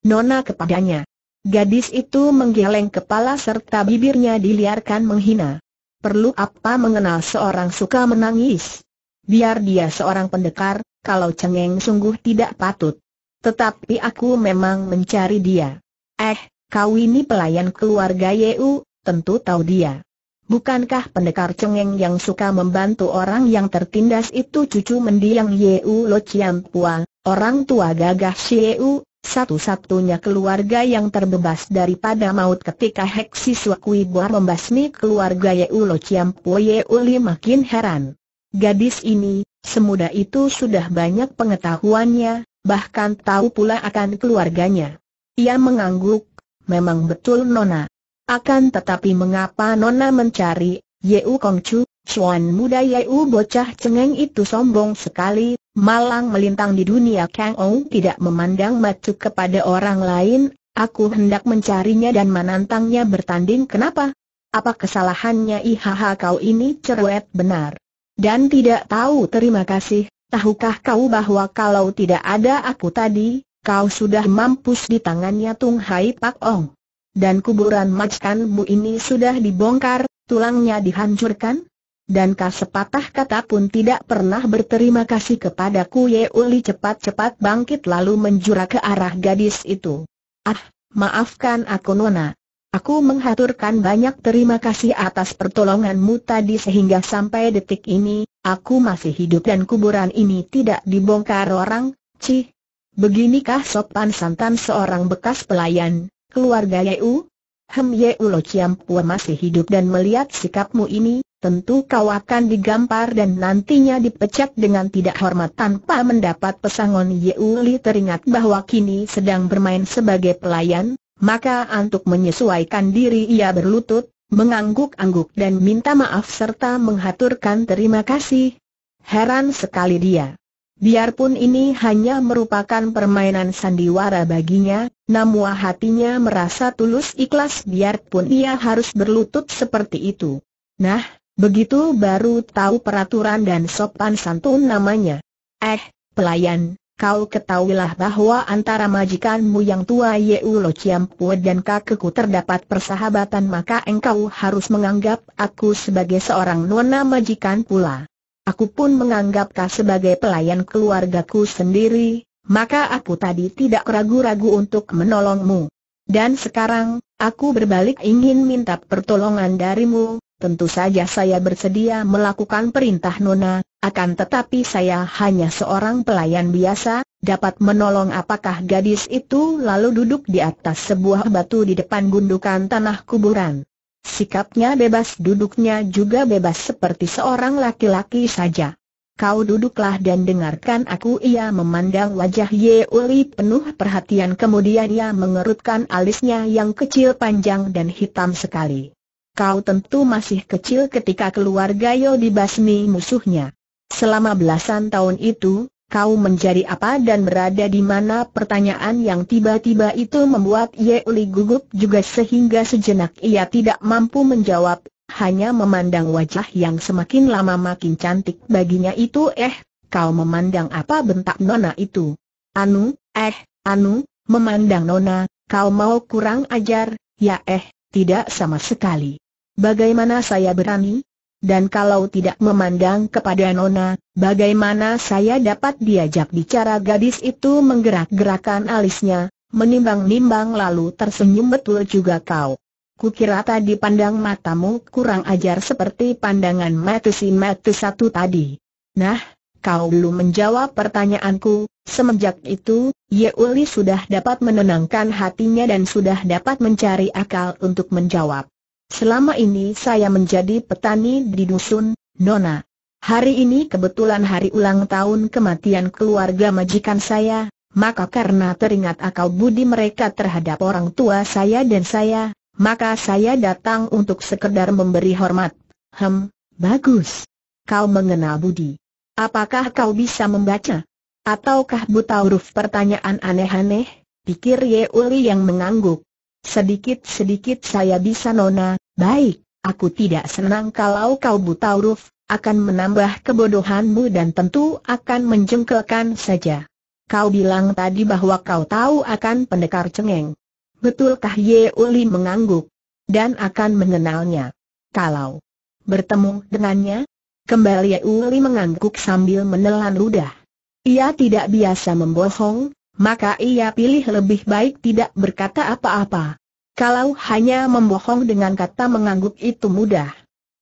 Speaker 1: Nona kepadanya. Gadis itu menggeleng kepala serta bibirnya diliarkan menghina. Perlu apa mengenal seorang suka menangis? Biar dia seorang pendekar, kalau cengeng sungguh tidak patut. Tetapi aku memang mencari dia. Eh, kau ini pelayan keluarga Yeu, tentu tahu dia. Bukankah pendekar cengeng yang suka membantu orang yang tertindas itu cucu mendiang Yeu Lo Chiang Pua, orang tua gagah Yeu, satu-satunya keluarga yang terbebas daripada maut ketika Heksi Suakui Boa membasmi keluarga Yeulo Ciampo Yeuli makin heran. Gadis ini, semuda itu sudah banyak pengetahuannya, bahkan tahu pula akan keluarganya. Ia mengangguk, memang betul Nona. Akan tetapi mengapa Nona mencari, Yeu Kongcu, cuan muda Yeu bocah cengeng itu sombong sekali, malang melintang di dunia Kang Ong tidak memandang macu kepada orang lain, aku hendak mencarinya dan menantangnya bertanding kenapa? Apa kesalahannya ihaha kau ini cerewet benar? Dan tidak tahu terima kasih, tahukah kau bahwa kalau tidak ada aku tadi, kau sudah mampus di tangannya Tung Hai Pak Ong. Dan kuburan majikanmu ini sudah dibongkar, tulangnya dihancurkan? dan kasepatah kata pun tidak pernah berterima kasih kepadaku Uli cepat-cepat bangkit lalu menjura ke arah gadis itu. Ah, maafkan aku Nona. Aku menghaturkan banyak terima kasih atas pertolonganmu tadi sehingga sampai detik ini, aku masih hidup dan kuburan ini tidak dibongkar orang, cih. Beginikah sopan santan seorang bekas pelayan, keluarga Ye U? Hem Ye Lo Chiam masih hidup dan melihat sikapmu ini, tentu kau akan digampar dan nantinya dipecat dengan tidak hormat tanpa mendapat pesangon Yeuli teringat bahwa kini sedang bermain sebagai pelayan, maka untuk menyesuaikan diri ia berlutut, mengangguk-angguk dan minta maaf serta menghaturkan terima kasih. Heran sekali dia. Biarpun ini hanya merupakan permainan sandiwara baginya, namun hatinya merasa tulus ikhlas biarpun ia harus berlutut seperti itu. Nah, Begitu baru tahu peraturan dan sopan santun namanya. Eh, pelayan, kau ketahuilah bahwa antara majikanmu yang tua Yeu Lo Chiampue dan kakekku terdapat persahabatan maka engkau harus menganggap aku sebagai seorang nona majikan pula. Aku pun menganggap kau sebagai pelayan keluargaku sendiri, maka aku tadi tidak ragu-ragu untuk menolongmu. Dan sekarang, aku berbalik ingin minta pertolongan darimu, Tentu saja saya bersedia melakukan perintah Nona, akan tetapi saya hanya seorang pelayan biasa, dapat menolong apakah gadis itu lalu duduk di atas sebuah batu di depan gundukan tanah kuburan. Sikapnya bebas duduknya juga bebas seperti seorang laki-laki saja. Kau duduklah dan dengarkan aku ia memandang wajah Ye Uli penuh perhatian kemudian ia mengerutkan alisnya yang kecil panjang dan hitam sekali kau tentu masih kecil ketika keluarga Yo dibasmi musuhnya. Selama belasan tahun itu, kau menjadi apa dan berada di mana pertanyaan yang tiba-tiba itu membuat Ye Uli gugup juga sehingga sejenak ia tidak mampu menjawab, hanya memandang wajah yang semakin lama makin cantik baginya itu eh, kau memandang apa bentak nona itu? Anu, eh, anu, memandang nona, kau mau kurang ajar, ya eh, tidak sama sekali. Bagaimana saya berani? Dan kalau tidak memandang kepada Nona, bagaimana saya dapat diajak bicara gadis itu menggerak-gerakan alisnya, menimbang-nimbang lalu tersenyum betul juga kau. Kukira tadi pandang matamu kurang ajar seperti pandangan mata si mata satu tadi. Nah, kau belum menjawab pertanyaanku, semenjak itu, Yeuli sudah dapat menenangkan hatinya dan sudah dapat mencari akal untuk menjawab. Selama ini saya menjadi petani di dusun, Nona. Hari ini kebetulan hari ulang tahun kematian keluarga majikan saya, maka karena teringat akal budi mereka terhadap orang tua saya dan saya, maka saya datang untuk sekedar memberi hormat. Hem, bagus. Kau mengenal budi. Apakah kau bisa membaca? Ataukah buta huruf pertanyaan aneh-aneh? Pikir Uli yang mengangguk. Sedikit-sedikit saya bisa nona, Baik, aku tidak senang kalau kau buta huruf, akan menambah kebodohanmu dan tentu akan menjengkelkan saja. Kau bilang tadi bahwa kau tahu akan pendekar cengeng. Betulkah Ye Uli mengangguk? Dan akan mengenalnya. Kalau bertemu dengannya, kembali Ye Uli mengangguk sambil menelan ludah. Ia tidak biasa membohong, maka ia pilih lebih baik tidak berkata apa-apa. Kalau hanya membohong dengan kata mengangguk itu mudah.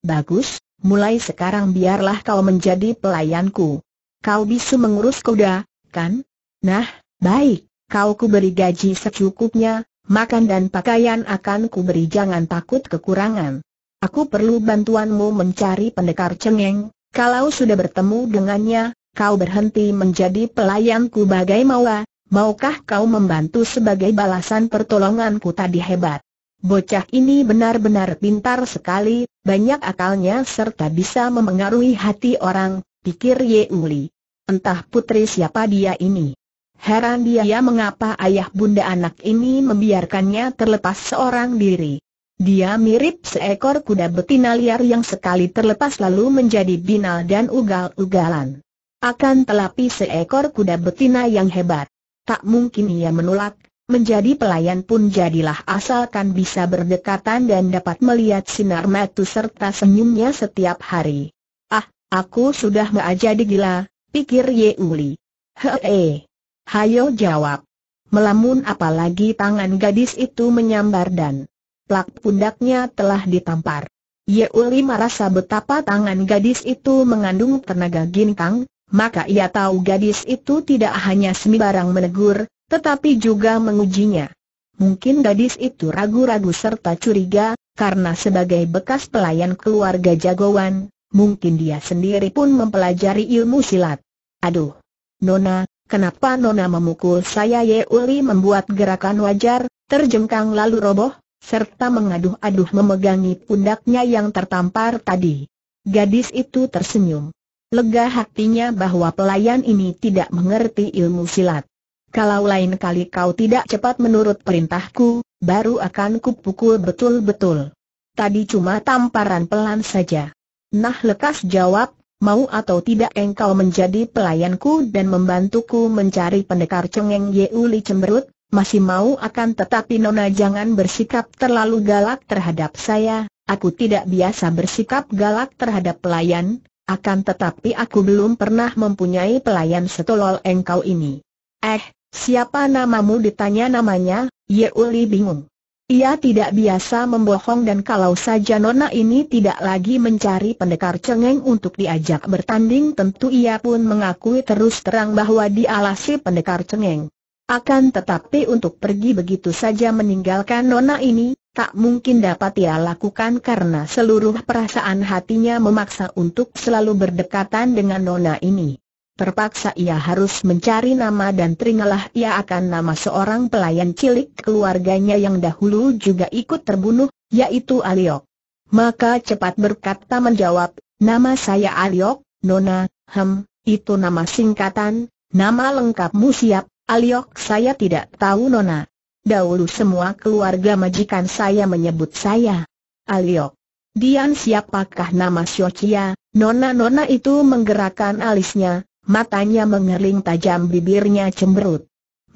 Speaker 1: Bagus, mulai sekarang biarlah kau menjadi pelayanku. Kau bisa mengurus kuda, kan? Nah, baik, kau kuberi gaji secukupnya, makan dan pakaian akan kuberi jangan takut kekurangan. Aku perlu bantuanmu mencari pendekar cengeng, kalau sudah bertemu dengannya, kau berhenti menjadi pelayanku bagai mawa, maukah kau membantu sebagai balasan pertolonganku tadi hebat? Bocah ini benar-benar pintar sekali, banyak akalnya serta bisa memengaruhi hati orang, pikir Ye Uli. Entah putri siapa dia ini. Heran dia ya mengapa ayah bunda anak ini membiarkannya terlepas seorang diri. Dia mirip seekor kuda betina liar yang sekali terlepas lalu menjadi binal dan ugal-ugalan. Akan telapi seekor kuda betina yang hebat tak mungkin ia menolak, Menjadi pelayan pun jadilah asalkan bisa berdekatan dan dapat melihat sinar matu serta senyumnya setiap hari. Ah, aku sudah mau jadi gila, pikir Uli. Hee, hayo jawab. Melamun apalagi tangan gadis itu menyambar dan plak pundaknya telah ditampar. Ye Uli merasa betapa tangan gadis itu mengandung tenaga ginkang, maka ia tahu gadis itu tidak hanya sembarang menegur, tetapi juga mengujinya. Mungkin gadis itu ragu-ragu serta curiga, karena sebagai bekas pelayan keluarga jagoan, mungkin dia sendiri pun mempelajari ilmu silat. Aduh! Nona, kenapa Nona memukul saya? Yeuli membuat gerakan wajar, terjengkang lalu roboh, serta mengaduh-aduh memegangi pundaknya yang tertampar tadi. Gadis itu tersenyum. Lega hatinya bahwa pelayan ini tidak mengerti ilmu silat. Kalau lain kali kau tidak cepat menurut perintahku, baru akan kupukul betul-betul. Tadi cuma tamparan pelan saja. Nah lekas jawab, mau atau tidak engkau menjadi pelayanku dan membantuku mencari pendekar cengeng Yeuli cemberut, masih mau akan tetapi Nona jangan bersikap terlalu galak terhadap saya, aku tidak biasa bersikap galak terhadap pelayan, akan tetapi aku belum pernah mempunyai pelayan setolol engkau ini. Eh, siapa namamu ditanya namanya, Ye Uli bingung. Ia tidak biasa membohong dan kalau saja Nona ini tidak lagi mencari pendekar cengeng untuk diajak bertanding tentu ia pun mengakui terus terang bahwa dialasi pendekar cengeng. Akan tetapi untuk pergi begitu saja meninggalkan nona ini, tak mungkin dapat ia lakukan karena seluruh perasaan hatinya memaksa untuk selalu berdekatan dengan nona ini. Terpaksa ia harus mencari nama dan teringalah ia akan nama seorang pelayan cilik keluarganya yang dahulu juga ikut terbunuh, yaitu Aliok. Maka cepat berkata menjawab, nama saya Aliok, Nona, hem, itu nama singkatan, nama lengkapmu siap, Aliok saya tidak tahu Nona. Dahulu semua keluarga majikan saya menyebut saya. Aliok. Dian siapakah nama Syochia? Nona-nona itu menggerakkan alisnya, matanya mengering tajam bibirnya cemberut.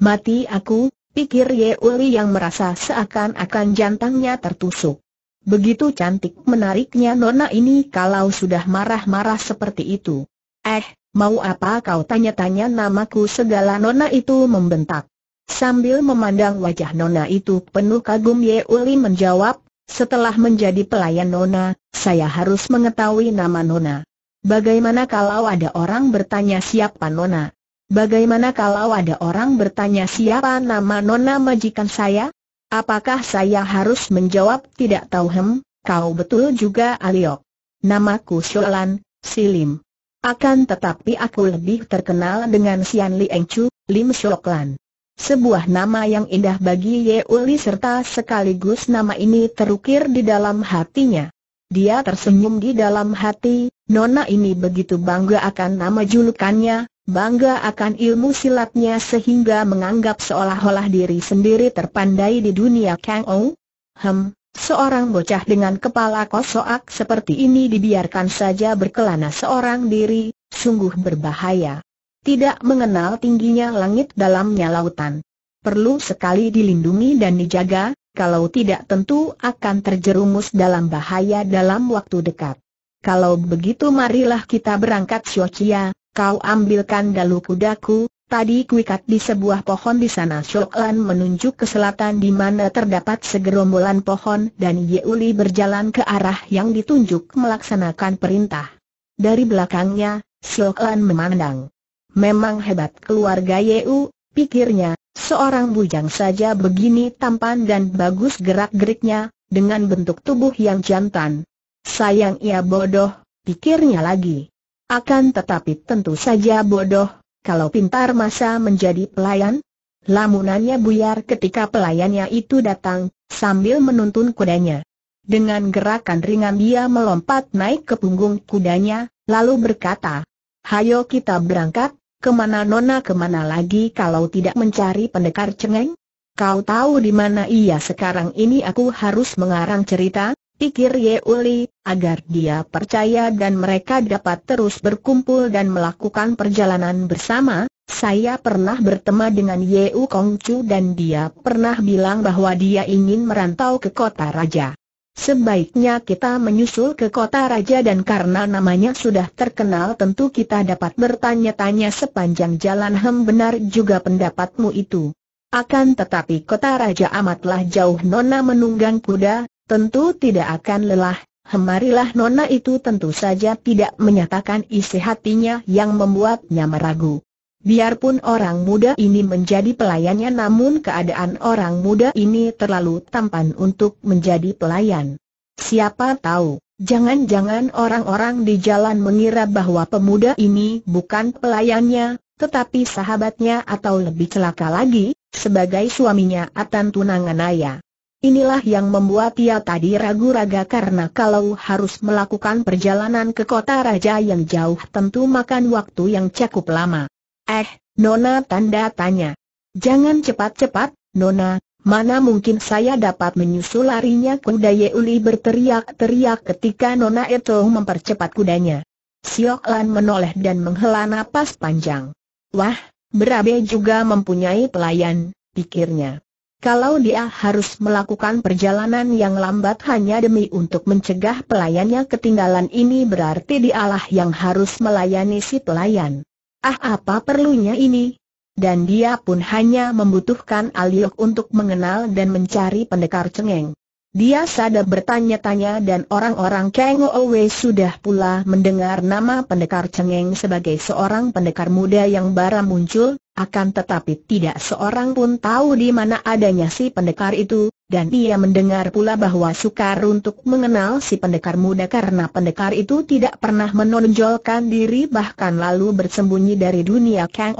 Speaker 1: Mati aku, pikir Ye Uli yang merasa seakan-akan jantangnya tertusuk. Begitu cantik menariknya nona ini kalau sudah marah-marah seperti itu. Eh, Mau apa kau tanya-tanya namaku segala nona itu membentak. Sambil memandang wajah nona itu penuh kagum Ye Uli menjawab, setelah menjadi pelayan nona, saya harus mengetahui nama nona. Bagaimana kalau ada orang bertanya siapa nona? Bagaimana kalau ada orang bertanya siapa nama nona majikan saya? Apakah saya harus menjawab tidak tahu hem, kau betul juga Aliok. Namaku Sholan, Silim. Akan tetapi aku lebih terkenal dengan Sian Li Eng Chu, Lim Shok Lan. Sebuah nama yang indah bagi Ye Uli serta sekaligus nama ini terukir di dalam hatinya. Dia tersenyum di dalam hati, Nona ini begitu bangga akan nama julukannya, bangga akan ilmu silatnya sehingga menganggap seolah-olah diri sendiri terpandai di dunia Kang Ong. Hem, Seorang bocah dengan kepala kosoak seperti ini dibiarkan saja berkelana seorang diri, sungguh berbahaya. Tidak mengenal tingginya langit dalamnya lautan. Perlu sekali dilindungi dan dijaga, kalau tidak tentu akan terjerumus dalam bahaya dalam waktu dekat. Kalau begitu marilah kita berangkat Xiaoqia, kau ambilkan dalu kudaku, Tadi kuikat di sebuah pohon di sana Shoklan menunjuk ke selatan di mana terdapat segerombolan pohon dan Yeuli berjalan ke arah yang ditunjuk melaksanakan perintah. Dari belakangnya, Shoklan memandang. Memang hebat keluarga Yeu, pikirnya, seorang bujang saja begini tampan dan bagus gerak-geriknya, dengan bentuk tubuh yang jantan. Sayang ia bodoh, pikirnya lagi. Akan tetapi tentu saja bodoh, kalau pintar masa menjadi pelayan? Lamunannya buyar ketika pelayannya itu datang, sambil menuntun kudanya. Dengan gerakan ringan dia melompat naik ke punggung kudanya, lalu berkata, Hayo kita berangkat, kemana nona kemana lagi kalau tidak mencari pendekar cengeng? Kau tahu di mana ia sekarang ini aku harus mengarang cerita? pikir Ye Uli, agar dia percaya dan mereka dapat terus berkumpul dan melakukan perjalanan bersama, saya pernah bertemu dengan Ye U Kong Chu dan dia pernah bilang bahwa dia ingin merantau ke kota raja. Sebaiknya kita menyusul ke kota raja dan karena namanya sudah terkenal tentu kita dapat bertanya-tanya sepanjang jalan hem benar juga pendapatmu itu. Akan tetapi kota raja amatlah jauh nona menunggang kuda, Tentu tidak akan lelah, hemarilah nona itu tentu saja tidak menyatakan isi hatinya yang membuatnya meragu. Biarpun orang muda ini menjadi pelayannya namun keadaan orang muda ini terlalu tampan untuk menjadi pelayan. Siapa tahu, jangan-jangan orang-orang di jalan mengira bahwa pemuda ini bukan pelayannya, tetapi sahabatnya atau lebih celaka lagi, sebagai suaminya atan tunangan ayah. Inilah yang membuat ia tadi ragu ragu karena kalau harus melakukan perjalanan ke kota raja yang jauh tentu makan waktu yang cukup lama. Eh, Nona tanda tanya. Jangan cepat-cepat, Nona, mana mungkin saya dapat menyusul larinya kuda Yeuli berteriak-teriak ketika Nona itu mempercepat kudanya. Siok Lan menoleh dan menghela napas panjang. Wah, Berabe juga mempunyai pelayan, pikirnya. Kalau dia harus melakukan perjalanan yang lambat hanya demi untuk mencegah pelayannya ketinggalan ini berarti dialah yang harus melayani si pelayan. Ah apa perlunya ini? Dan dia pun hanya membutuhkan Aliok untuk mengenal dan mencari pendekar cengeng. Dia sadar bertanya-tanya dan orang-orang Kang Owe sudah pula mendengar nama pendekar Cengeng sebagai seorang pendekar muda yang baru muncul, akan tetapi tidak seorang pun tahu di mana adanya si pendekar itu, dan ia mendengar pula bahwa sukar untuk mengenal si pendekar muda karena pendekar itu tidak pernah menonjolkan diri bahkan lalu bersembunyi dari dunia Kang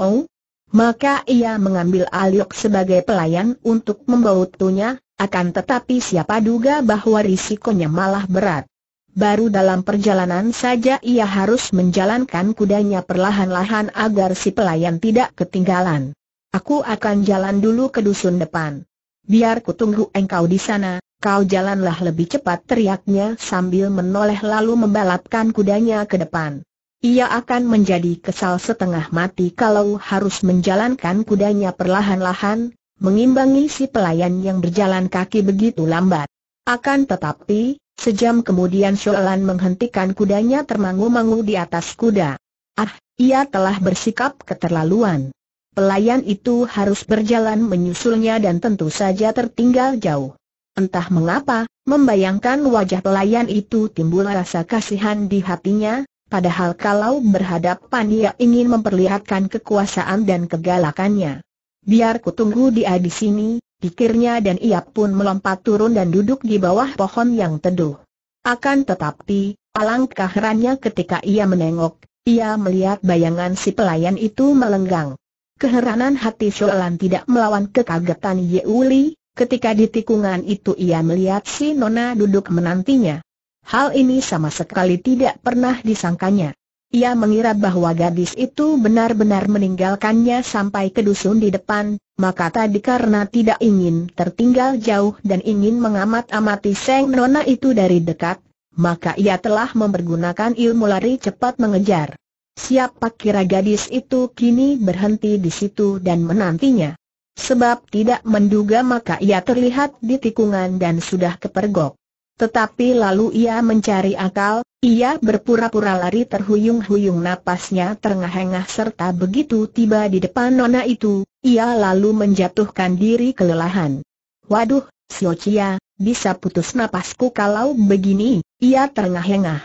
Speaker 1: Maka ia mengambil Aliok sebagai pelayan untuk membawa tuhnya. Akan tetapi siapa duga bahwa risikonya malah berat. Baru dalam perjalanan saja ia harus menjalankan kudanya perlahan-lahan agar si pelayan tidak ketinggalan. Aku akan jalan dulu ke dusun depan. Biar kutunggu engkau di sana, kau jalanlah lebih cepat teriaknya sambil menoleh lalu membalapkan kudanya ke depan. Ia akan menjadi kesal setengah mati kalau harus menjalankan kudanya perlahan-lahan, mengimbangi si pelayan yang berjalan kaki begitu lambat. Akan tetapi, sejam kemudian Sholan menghentikan kudanya termangu-mangu di atas kuda. Ah, ia telah bersikap keterlaluan. Pelayan itu harus berjalan menyusulnya dan tentu saja tertinggal jauh. Entah mengapa, membayangkan wajah pelayan itu timbul rasa kasihan di hatinya, padahal kalau berhadapan ia ingin memperlihatkan kekuasaan dan kegalakannya. Biar ku tunggu dia di sini, pikirnya dan ia pun melompat turun dan duduk di bawah pohon yang teduh. Akan tetapi, alangkah herannya ketika ia menengok, ia melihat bayangan si pelayan itu melenggang. Keheranan hati Sholan tidak melawan kekagetan Yeuli, ketika di tikungan itu ia melihat si Nona duduk menantinya. Hal ini sama sekali tidak pernah disangkanya. Ia mengira bahwa gadis itu benar-benar meninggalkannya sampai ke dusun di depan, maka tadi karena tidak ingin tertinggal jauh dan ingin mengamat-amati Seng Nona itu dari dekat, maka ia telah mempergunakan ilmu lari cepat mengejar. Siapa kira gadis itu kini berhenti di situ dan menantinya. Sebab tidak menduga maka ia terlihat di tikungan dan sudah kepergok. Tetapi lalu ia mencari akal, ia berpura-pura lari terhuyung-huyung napasnya terengah-engah serta begitu tiba di depan nona itu, ia lalu menjatuhkan diri kelelahan. Waduh, Siocia, bisa putus napasku kalau begini, ia terengah-engah.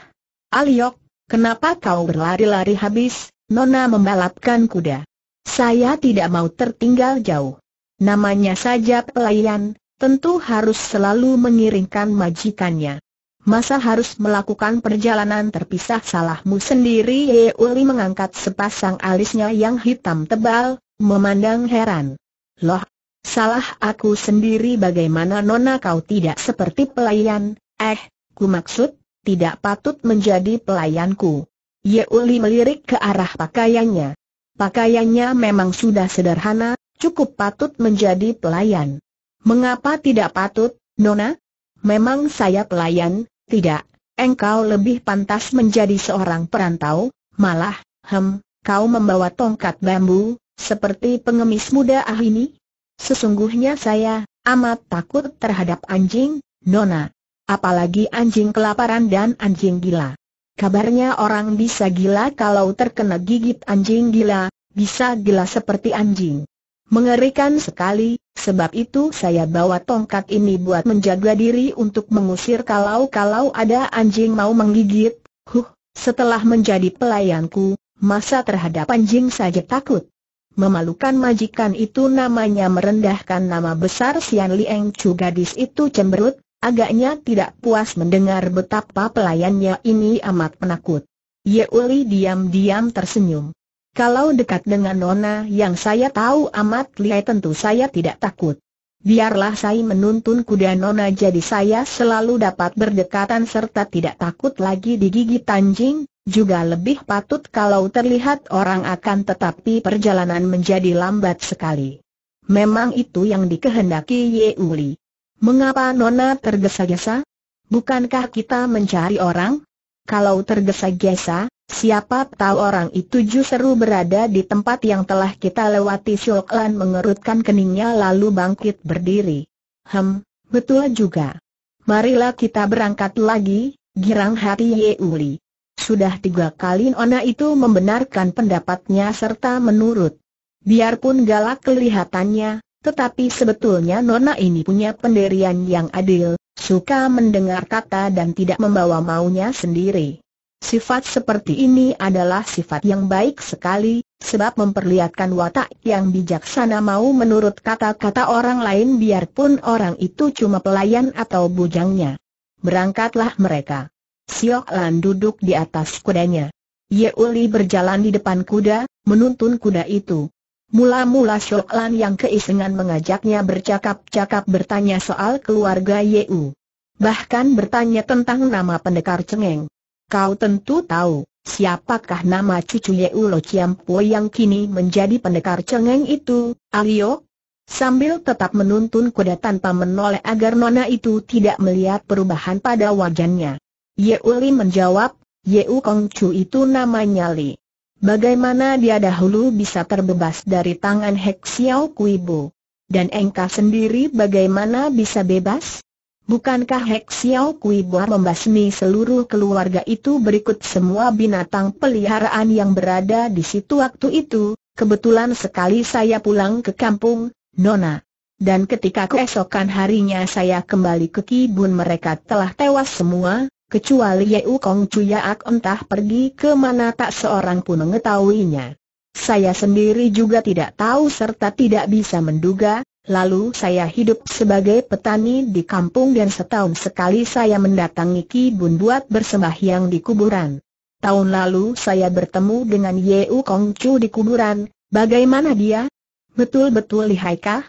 Speaker 1: Aliok, kenapa kau berlari-lari habis, nona membalapkan kuda. Saya tidak mau tertinggal jauh. Namanya saja pelayan, tentu harus selalu mengiringkan majikannya. Masa harus melakukan perjalanan terpisah salahmu sendiri Ye Uli mengangkat sepasang alisnya yang hitam tebal, memandang heran. Loh, salah aku sendiri bagaimana nona kau tidak seperti pelayan, eh, ku maksud, tidak patut menjadi pelayanku. Ye Uli melirik ke arah pakaiannya. Pakaiannya memang sudah sederhana, cukup patut menjadi pelayan. Mengapa tidak patut, Nona? Memang saya pelayan, tidak, engkau lebih pantas menjadi seorang perantau, malah, hem, kau membawa tongkat bambu, seperti pengemis muda ah ini? Sesungguhnya saya, amat takut terhadap anjing, Nona. Apalagi anjing kelaparan dan anjing gila. Kabarnya orang bisa gila kalau terkena gigit anjing gila, bisa gila seperti anjing. Mengerikan sekali, sebab itu saya bawa tongkat ini buat menjaga diri untuk mengusir kalau-kalau ada anjing mau menggigit. Huh, setelah menjadi pelayanku, masa terhadap anjing saja takut. Memalukan majikan itu namanya merendahkan nama besar Sian Lieng Chu gadis itu cemberut, agaknya tidak puas mendengar betapa pelayannya ini amat penakut. Ye Uli diam-diam tersenyum. Kalau dekat dengan Nona yang saya tahu amat lihai tentu saya tidak takut. Biarlah saya menuntun kuda Nona jadi saya selalu dapat berdekatan serta tidak takut lagi digigit anjing, juga lebih patut kalau terlihat orang akan tetapi perjalanan menjadi lambat sekali. Memang itu yang dikehendaki Ye Uli. Mengapa Nona tergesa-gesa? Bukankah kita mencari orang? Kalau tergesa-gesa, Siapa tahu orang itu justru berada di tempat yang telah kita lewati Shoklan mengerutkan keningnya lalu bangkit berdiri. Hem, betul juga. Marilah kita berangkat lagi, girang hati Yeuli. Sudah tiga kali Nona itu membenarkan pendapatnya serta menurut. Biarpun galak kelihatannya, tetapi sebetulnya Nona ini punya pendirian yang adil, suka mendengar kata dan tidak membawa maunya sendiri. Sifat seperti ini adalah sifat yang baik sekali, sebab memperlihatkan watak yang bijaksana mau menurut kata-kata orang lain biarpun orang itu cuma pelayan atau bujangnya. Berangkatlah mereka. Siok Lan duduk di atas kudanya. Ye berjalan di depan kuda, menuntun kuda itu. Mula-mula Siok Lan yang keisengan mengajaknya bercakap-cakap bertanya soal keluarga Yeu. Bahkan bertanya tentang nama pendekar cengeng. Kau tentu tahu, siapakah nama cucu Yeulo Ciampo yang kini menjadi pendekar cengeng itu, Alio? Sambil tetap menuntun kuda tanpa menoleh agar nona itu tidak melihat perubahan pada wajannya. wajahnya. Uli menjawab, U Kong Chu itu namanya Li. Bagaimana dia dahulu bisa terbebas dari tangan Hek Xiao Kuibo? Dan engkau sendiri bagaimana bisa bebas? Bukankah Hek Xiao Kui Boa membasmi seluruh keluarga itu berikut semua binatang peliharaan yang berada di situ waktu itu? Kebetulan sekali saya pulang ke kampung, Nona. Dan ketika keesokan harinya saya kembali ke kibun mereka telah tewas semua, kecuali Yeu Kong Cuyaak entah pergi ke mana tak seorang pun mengetahuinya. Saya sendiri juga tidak tahu serta tidak bisa menduga, Lalu saya hidup sebagai petani di kampung dan setahun sekali saya mendatangi Ki Bun buat bersembahyang di kuburan. Tahun lalu saya bertemu dengan Yeu Kong Chu di kuburan, bagaimana dia? Betul-betul lihaikah?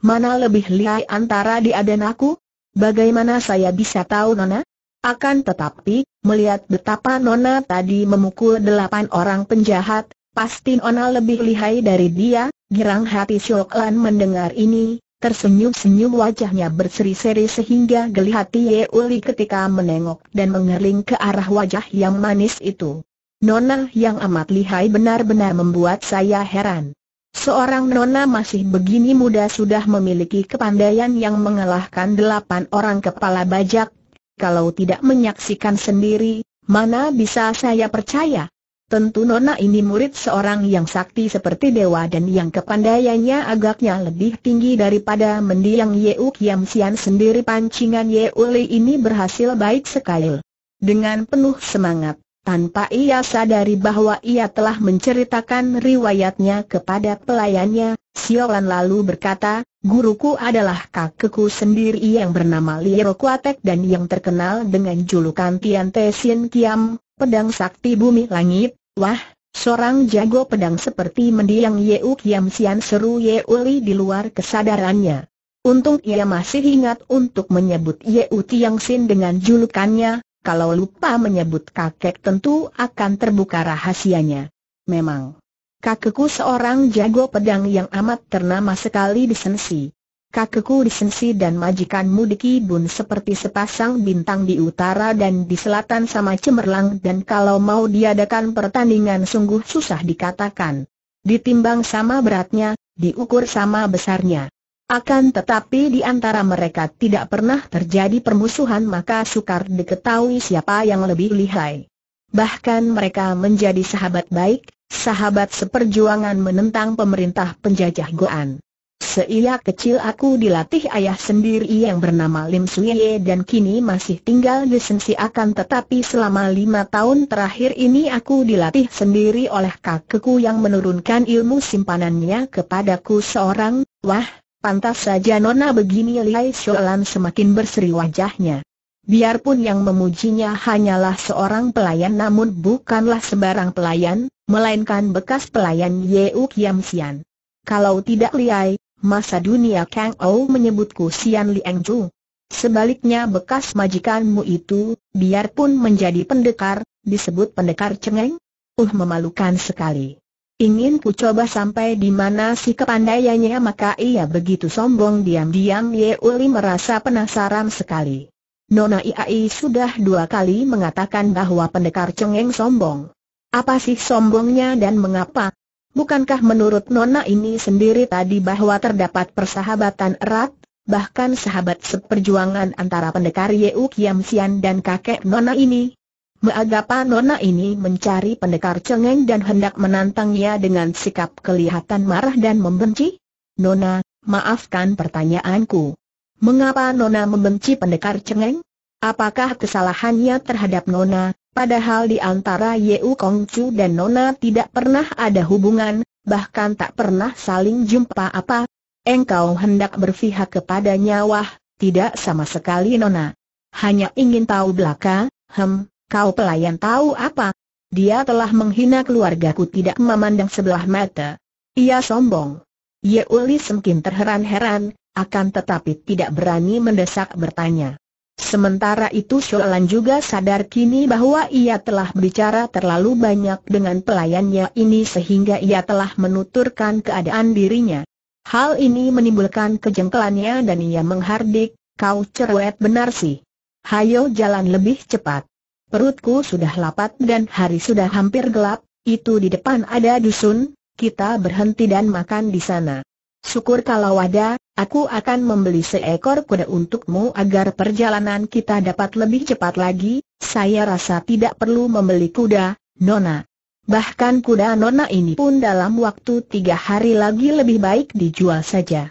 Speaker 1: Mana lebih lihai antara dia dan aku? Bagaimana saya bisa tahu Nona? Akan tetapi, melihat betapa Nona tadi memukul delapan orang penjahat, Pasti Nona lebih lihai dari dia, girang hati Siok Lan mendengar ini, tersenyum-senyum wajahnya berseri-seri sehingga geli hati Ye Uli ketika menengok dan mengerling ke arah wajah yang manis itu. Nona yang amat lihai benar-benar membuat saya heran. Seorang nona masih begini muda sudah memiliki kepandaian yang mengalahkan delapan orang kepala bajak. Kalau tidak menyaksikan sendiri, mana bisa saya percaya? Tentu Nona ini murid seorang yang sakti seperti dewa dan yang kepandaiannya agaknya lebih tinggi daripada mendiang Yeu Kiam Sian sendiri pancingan Yeu Li ini berhasil baik sekali. Dengan penuh semangat, tanpa ia sadari bahwa ia telah menceritakan riwayatnya kepada pelayannya, Siolan lalu berkata, Guruku adalah kakekku sendiri yang bernama Liero Kuatek dan yang terkenal dengan julukan Tian Te Sin Kiam, Pedang sakti bumi langit, wah, seorang jago pedang seperti mendiang Yeu Kiam Sian seru Yeuli di luar kesadarannya. Untung ia masih ingat untuk menyebut Yeu Tiang Sin dengan julukannya, kalau lupa menyebut kakek tentu akan terbuka rahasianya. Memang, kakekku seorang jago pedang yang amat ternama sekali di Sensi kakekku disensi dan majikanmu di Kibun seperti sepasang bintang di utara dan di selatan sama cemerlang dan kalau mau diadakan pertandingan sungguh susah dikatakan. Ditimbang sama beratnya, diukur sama besarnya. Akan tetapi di antara mereka tidak pernah terjadi permusuhan maka sukar diketahui siapa yang lebih lihai. Bahkan mereka menjadi sahabat baik, sahabat seperjuangan menentang pemerintah penjajah Goan. Seila kecil aku dilatih ayah sendiri yang bernama Lim Suye dan kini masih tinggal di Sensi akan tetapi selama lima tahun terakhir ini aku dilatih sendiri oleh kakekku yang menurunkan ilmu simpanannya kepadaku seorang, wah, pantas saja nona begini Lai Sholan semakin berseri wajahnya. Biarpun yang memujinya hanyalah seorang pelayan namun bukanlah sebarang pelayan, melainkan bekas pelayan Yeu Kiam Sian. Kalau tidak liai, masa dunia Kang Ou menyebutku Sian Liang Chu. Sebaliknya bekas majikanmu itu, biarpun menjadi pendekar, disebut pendekar cengeng? Uh memalukan sekali. Ingin ku coba sampai di mana si kepandaiannya maka ia begitu sombong diam-diam Ye Uli merasa penasaran sekali. Nona Iai sudah dua kali mengatakan bahwa pendekar cengeng sombong. Apa sih sombongnya dan mengapa? Bukankah menurut Nona ini sendiri tadi bahwa terdapat persahabatan erat, bahkan sahabat seperjuangan antara pendekar Yeu Kiam Sian dan kakek Nona ini? Meagapa Nona ini mencari pendekar cengeng dan hendak menantangnya dengan sikap kelihatan marah dan membenci? Nona, maafkan pertanyaanku. Mengapa Nona membenci pendekar cengeng? Apakah kesalahannya terhadap Nona, Padahal di antara Yeu Kong Chu dan Nona tidak pernah ada hubungan, bahkan tak pernah saling jumpa apa. Engkau hendak berpihak kepada wah, tidak sama sekali Nona. Hanya ingin tahu belaka, hem, kau pelayan tahu apa? Dia telah menghina keluargaku tidak memandang sebelah mata. Ia sombong. Yeuli semakin terheran-heran, akan tetapi tidak berani mendesak bertanya. Sementara itu Sholan juga sadar kini bahwa ia telah berbicara terlalu banyak dengan pelayannya ini sehingga ia telah menuturkan keadaan dirinya. Hal ini menimbulkan kejengkelannya dan ia menghardik, kau cerewet benar sih. Hayo jalan lebih cepat. Perutku sudah lapat dan hari sudah hampir gelap, itu di depan ada dusun, kita berhenti dan makan di sana. Syukur kalau ada, Aku akan membeli seekor kuda untukmu agar perjalanan kita dapat lebih cepat lagi, saya rasa tidak perlu membeli kuda, Nona. Bahkan kuda Nona ini pun dalam waktu tiga hari lagi lebih baik dijual saja.